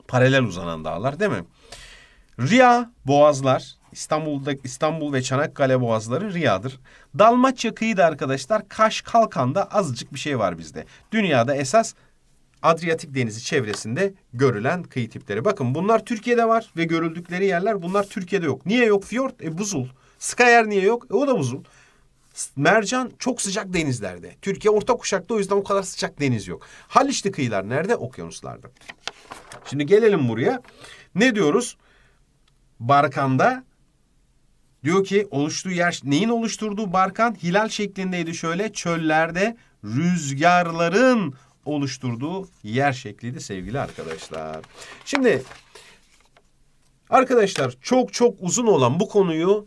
Paralel uzanan dağlar değil mi? Riya boğazlar İstanbul'da İstanbul ve Çanakkale boğazları Riya'dır. Dalmaçya kıyıda arkadaşlar Kaş Kalkan'da azıcık bir şey var bizde. Dünyada esas Adriyatik Denizi çevresinde görülen kıyı tipleri. Bakın bunlar Türkiye'de var ve görüldükleri yerler bunlar Türkiye'de yok. Niye yok? Fiyort, e, buzul. Skayer niye yok? E, o da buzul. Mercan çok sıcak denizlerde. Türkiye orta kuşakta o yüzden o kadar sıcak deniz yok. Haliçli kıyılar nerede? Okyanuslarda. Şimdi gelelim buraya. Ne diyoruz? Barkan'da diyor ki oluştuğu yer neyin oluşturduğu Barkan hilal şeklindeydi şöyle çöllerde rüzgarların oluşturduğu yer şekliydi sevgili arkadaşlar. Şimdi arkadaşlar çok çok uzun olan bu konuyu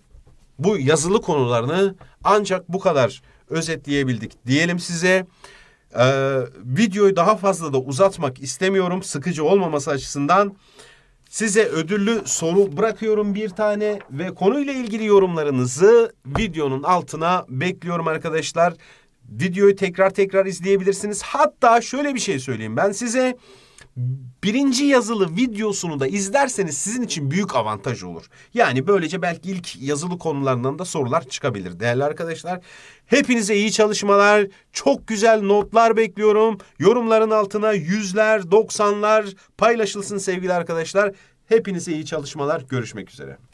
bu yazılı konularını ancak bu kadar özetleyebildik diyelim size. Ee, videoyu daha fazla da uzatmak istemiyorum sıkıcı olmaması açısından. Size ödüllü soru bırakıyorum bir tane ve konuyla ilgili yorumlarınızı videonun altına bekliyorum arkadaşlar. Videoyu tekrar tekrar izleyebilirsiniz. Hatta şöyle bir şey söyleyeyim ben size birinci yazılı videosunu da izlerseniz sizin için büyük avantaj olur. Yani böylece belki ilk yazılı konularından da sorular çıkabilir değerli arkadaşlar. Hepinize iyi çalışmalar, çok güzel notlar bekliyorum. Yorumların altına yüzler, doksanlar paylaşılsın sevgili arkadaşlar. Hepinize iyi çalışmalar, görüşmek üzere.